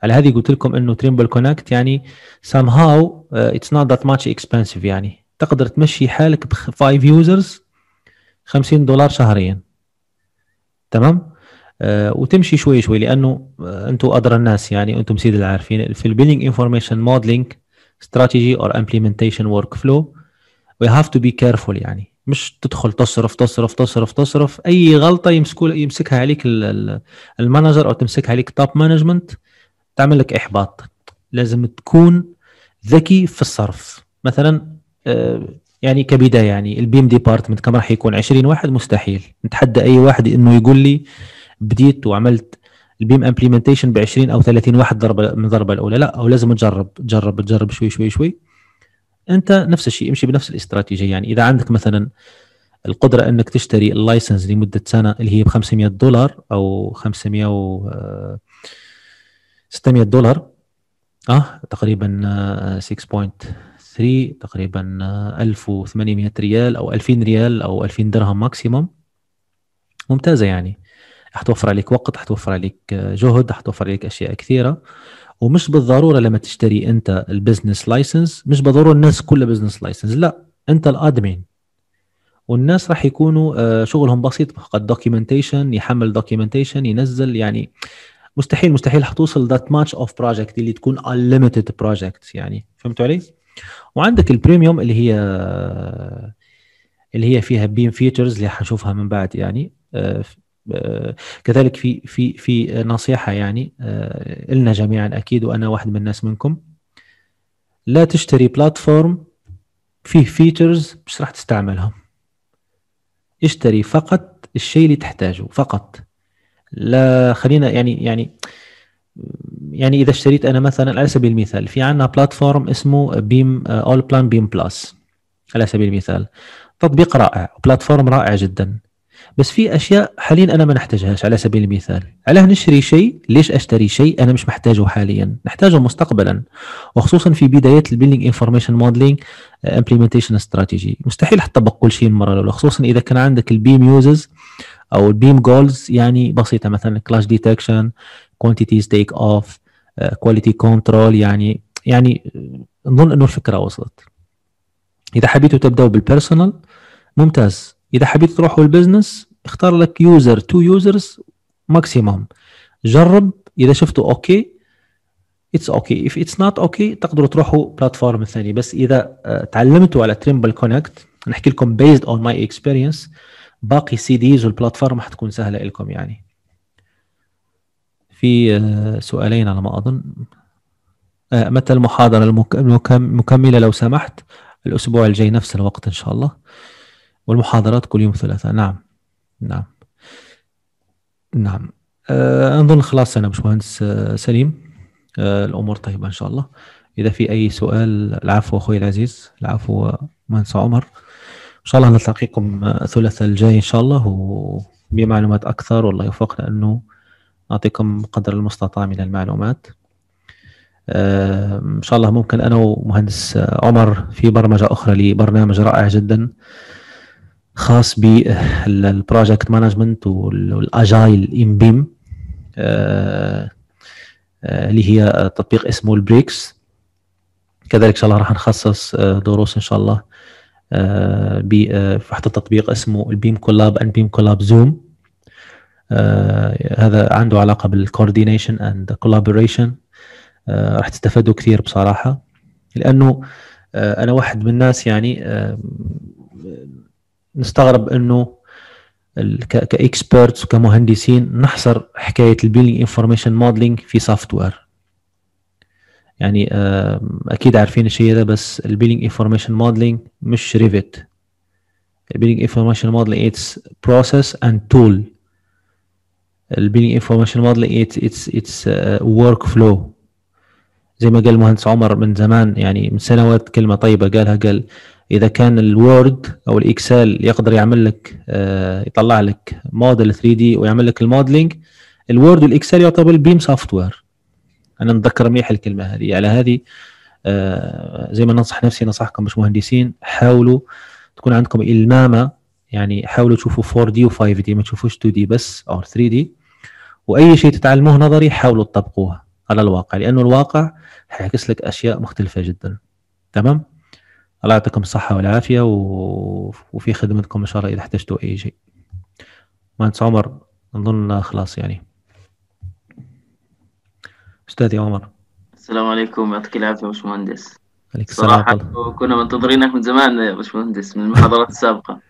على هذه قلت لكم انه تريمبل كونكت يعني سام هاو اتس نوت ذات ماتش اكسبنسيف يعني تقدر تمشي حالك ب 5 يوزرز 50 دولار شهريا تمام آه وتمشي شوي شوي لانه آه uh, انتم ادرى الناس يعني انتم سيد العارفين في البيلينج انفورميشن موديلينج استراتيجي اور امبلمنتيشن ورك فلو وي هاف تو بي كيرفول يعني مش تدخل تصرف تصرف تصرف تصرف اي غلطه يمسكوا يمسكها عليك المانجر او تمسكها عليك توب مانجمنت تعمل لك احباط لازم تكون ذكي في الصرف مثلا آه، يعني كبدايه يعني البيم ديبارتمنت كم راح يكون 20 واحد مستحيل نتحدى اي واحد انه يقول لي بديت وعملت البيم امبلمنتيشن ب 20 او 30 واحد ضربه من الضربه الاولى لا او لازم تجرب تجرب تجرب شوي شوي شوي انت نفس الشيء امشي بنفس الاستراتيجيه يعني اذا عندك مثلا القدره انك تشتري اللايسنس لمده سنه اللي هي ب 500 دولار او 500 و آه، 600 دولار اه تقريبا 6.3 آه، تقريبا 1800 آه، ريال او 2000 ريال او 2000 درهم ماكسيموم ممتازه يعني حتوفر عليك وقت حتوفر عليك آه، جهد حتوفر عليك اشياء كثيره ومش بالضروره لما تشتري انت البزنس لايسنس مش بالضروره الناس كلها بزنس لايسنس لا انت الادمين والناس راح يكونوا شغلهم بسيط فقط دوكيومنتيشن يحمل دوكيومنتيشن ينزل يعني مستحيل مستحيل حتوصل ذات ماتش اوف بروجكت اللي تكون unlimited بروجكت يعني فهمتوا علي؟ وعندك البريميوم اللي هي اللي هي فيها بيم فيتشرز اللي حنشوفها من بعد يعني آه، كذلك في في في نصيحه يعني آه، لنا جميعا اكيد وانا واحد من الناس منكم لا تشتري بلاتفورم فيه فيتشرز مش راح تستعملها اشتري فقط الشيء اللي تحتاجه فقط لا خلينا يعني يعني يعني اذا اشتريت انا مثلا على سبيل المثال في عندنا بلاتفورم اسمه بيم اول بلان بيم بلس على سبيل المثال تطبيق رائع بلاتفورم رائع جدا بس في اشياء حاليا انا ما نحتاجهاش على سبيل المثال علاه نشري شيء ليش اشتري شيء انا مش محتاجه حاليا نحتاجه مستقبلا وخصوصا في بدايه البيلدينج انفورميشن موديلينج امبلمنتيشن استراتيجي مستحيل تطبق كل شيء مره الاولى خصوصا اذا كان عندك البيم يوزز او البيم جولز يعني بسيطه مثلا كلاش ديتكشن كوانتيتيز تيك اوف كواليتي كنترول يعني يعني آه، نظن انه الفكره وصلت اذا حبيتوا تبداوا بالبيرسونال ممتاز اذا حبيت تروحوا البزنس اختار لك يوزر تو يوزرز ماكسيموم جرب اذا شفتوا اوكي اتس اوكي اف اتس نوت اوكي تقدروا تروحوا بلاتفورم ثانيه بس اذا آه، تعلمتوا على تريمبل كونكت نحكي لكم بيزد اون ماي اكسبيرينس باقي السي ديز والبلاتفورم حتكون سهله لكم يعني في آه، سؤالين على ما اظن آه، متى المحاضره المكمله لو سمحت الاسبوع الجاي نفس الوقت ان شاء الله والمحاضرات كل يوم ثلاثاء نعم نعم نعم آه، اظن خلاص انا باشمهندس سليم الامور طيبه ان شاء الله اذا في اي سؤال العفو اخوي العزيز العفو مهندس عمر ان شاء الله نلتقيكم الثلاثاء آه، الجاي ان شاء الله وبمعلومات اكثر والله يوفقنا انه نعطيكم قدر المستطاع من المعلومات آه، ان شاء الله ممكن انا ومهندس آه، عمر في برمجه اخرى لبرنامج رائع جدا خاص بالبروجكت مانجمنت والاجايل ان بيم اللي هي تطبيق اسمه البريكس كذلك ان شاء الله راح نخصص دروس ان شاء الله آه، بفتح آه، تطبيق اسمه البيم كولاب اند بيم كولاب زوم آه، هذا عنده علاقه بالكوردينيشن اند كولابوريشن راح تستفادوا كثير بصراحه لانه انا واحد من الناس يعني نستغرب انه كاكسبرتس وكمهندسين نحصر حكايه البيلينج انفورميشن موديلينج في سوفت وير يعني آه، اكيد عارفين الشيء ده بس البيلينج انفورميشن موديلنج مش ريفيت البيلينج انفورميشن موديلنج اتس بروسيس اند تول البيلينج انفورميشن موديلنج اتس اتس اتس ورك فلو زي ما قال المهندس عمر من زمان يعني من سنوات كلمه طيبه قالها قال اذا كان الوورد او الاكسل يقدر يعمل لك آه، يطلع لك موديل 3 دي ويعمل لك الموديلنج الوورد والاكسل يعتبر بيم سوفت وير انا نتذكر مليح الكلمه هذه على هذه آه، زي ما ننصح نفسي ننصحكم باش مهندسين حاولوا تكون عندكم المامه يعني حاولوا تشوفوا 4 دي و 5 دي ما تشوفوش 2 دي بس او 3 دي واي شيء تتعلموه نظري حاولوا تطبقوه على الواقع لانه الواقع حيعكس لك اشياء مختلفه جدا تمام الله يعطيكم الصحه والعافيه و... وفي خدمتكم ان شاء الله اذا احتجتوا اي شيء مهندس عمر نظن خلاص يعني استاذي عمر السلام عليكم يعطيك العافيه يا باشمهندس عليك صراحه الله. كنا منتظرينك من زمان يا باشمهندس من المحاضرات السابقه [laughs]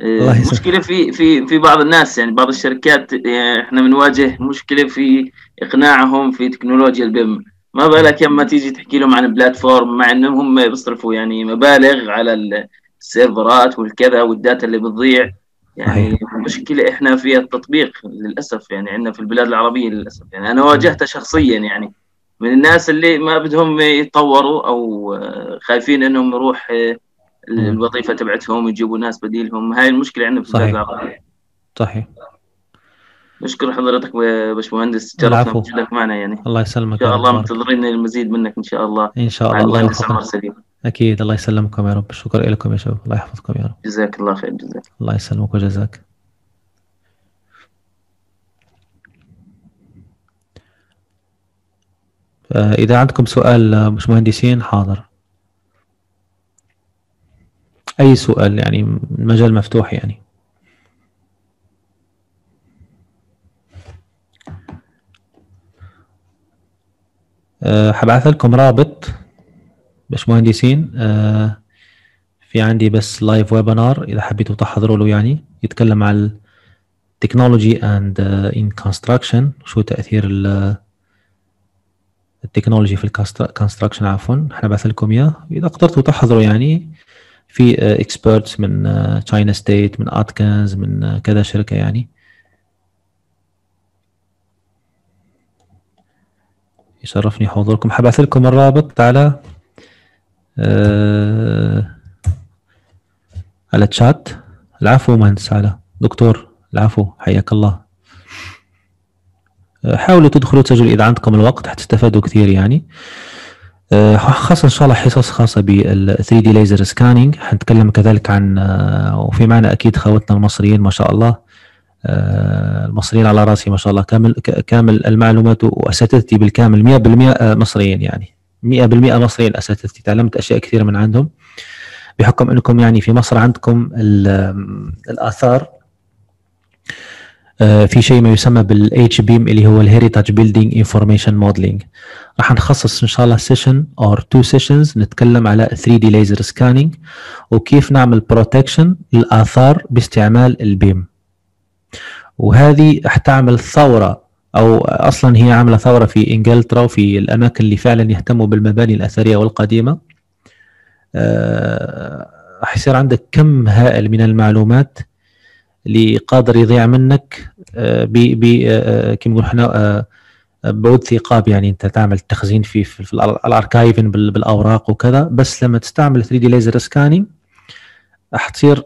المشكله إيه، في في في بعض الناس يعني بعض الشركات إيه، احنا بنواجه مشكله في اقناعهم في تكنولوجيا البيم ما بالك لما تيجي تحكي لهم عن بلاتفورم مع انهم هم بيصرفوا يعني مبالغ على السيرفرات والكذا والداتا اللي بتضيع يعني مشكلة احنا في التطبيق للاسف يعني عندنا في البلاد العربية للاسف يعني انا واجهتها شخصيا يعني من الناس اللي ما بدهم يتطوروا او خايفين انهم يروح آه، الوظيفة تبعتهم يجيبوا ناس بديلهم هاي المشكلة عندنا في البلاد العربية صحيح نشكر حضرتك باشمهندس العفو وجودك معنا يعني الله يسلمك ان شاء الله منتظرين المزيد منك ان شاء الله ان شاء الله الله يسلمك اكيد الله يسلمكم يا رب شكرا لكم يا شباب الله يحفظكم يا رب جزاك الله خير جزاك الله يسلمك وجزاك إذا عندكم سؤال مش مهندسين حاضر أي سؤال يعني المجال مفتوح يعني أه، حبعث لكم رابط باشمهندسين آه في عندي بس لايف ويبينار اذا حبيتوا تحضروا له يعني يتكلم على التكنولوجي اند ان كونستراكشن شو تاثير التكنولوجي في الكونستراكشن عفوا بعث لكم اياه اذا قدرتوا تحضروا يعني في اكسبيرتس آه، من تشاينا آه، ستيت من اتكنز من آه، كذا شركه يعني يشرفني حضوركم حبعث لكم الرابط على آه، على الشات العفو مهندس على دكتور العفو حياك الله آه، حاولوا تدخلوا تسجلوا اذا عندكم الوقت حتستفادوا كثير يعني آه، خاصة ان شاء الله حصص خاصة بال 3 دي ليزر سكاننج حنتكلم كذلك عن وفي معنا اكيد خوتنا المصريين ما شاء الله المصريين على راسي ما شاء الله كامل كامل المعلومات واساتذتي بالكامل 100% مصريين يعني 100% مصريين الاساتذه تعلمت اشياء كثيره من عندهم بحكم انكم يعني في مصر عندكم الاثار آه، في شيء ما يسمى بالاتش بيم اللي هو الهيريتاج بيلدينج انفورميشن موديلينج راح نخصص ان شاء الله سيشن اور تو سيشنز نتكلم على 3 دي ليزر سكانينج وكيف نعمل بروتكشن للاثار باستعمال البيم وهذه حتعمل ثوره او اصلا هي عامله ثوره في انجلترا وفي الاماكن اللي فعلا يهتموا بالمباني الاثريه والقديمه راح آه، يصير عندك كم هائل من المعلومات اللي قادر يضيع منك آه، ب ب آه، كما نقول احنا بعود ثقاب يعني انت تعمل تخزين في في, في الاركايفن بالاوراق وكذا بس لما تستعمل 3 دي ليزر سكانينج تصير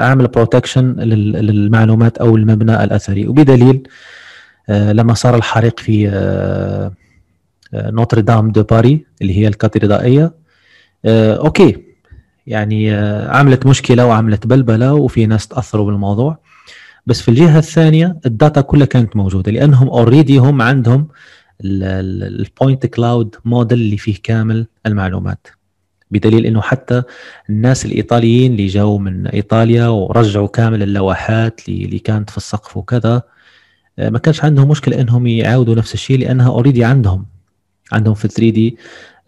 عامل بروتكشن للمعلومات او المبنى الاثري وبدليل آه، لما صار الحريق في آه، آه، نوتردام دو باري اللي هي الكاتدرائيه اوكي يعني عملت مشكله وعملت بلبله وفي ناس تاثروا بالموضوع بس في الجهه الثانيه الداتا كلها كانت موجوده لانهم اوريدي هم عندهم البوينت كلاود موديل اللي فيه كامل المعلومات بدليل انه حتى الناس الايطاليين اللي جاوا من ايطاليا ورجعوا كامل اللوحات اللي كانت في السقف وكذا آه، ما كانش عندهم مشكله انهم يعاودوا نفس الشيء لانها اوريدي عندهم عندهم في 3 دي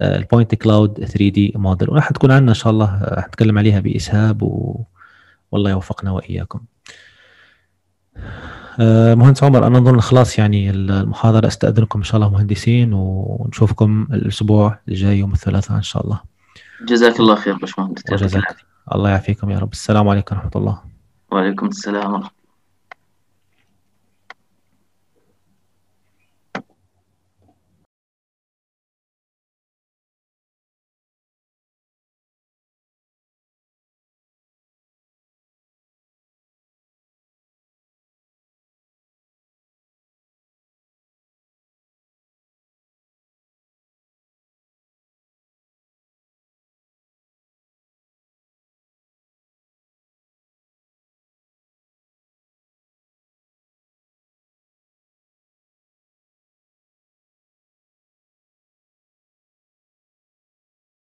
البوينت كلاود 3 دي موديل وراح تكون عندنا ان شاء الله هنتكلم آه، عليها باسهاب و... والله يوفقنا واياكم آه، مهندس عمر انا اظن خلاص يعني المحاضره استاذنكم ان شاء الله مهندسين ونشوفكم الاسبوع الجاي يوم الثلاثاء ان شاء الله جزاك الله خير باشمهندس الله يعافيكم يا رب السلام عليكم ورحمه الله وعليكم السلام ورحمه الله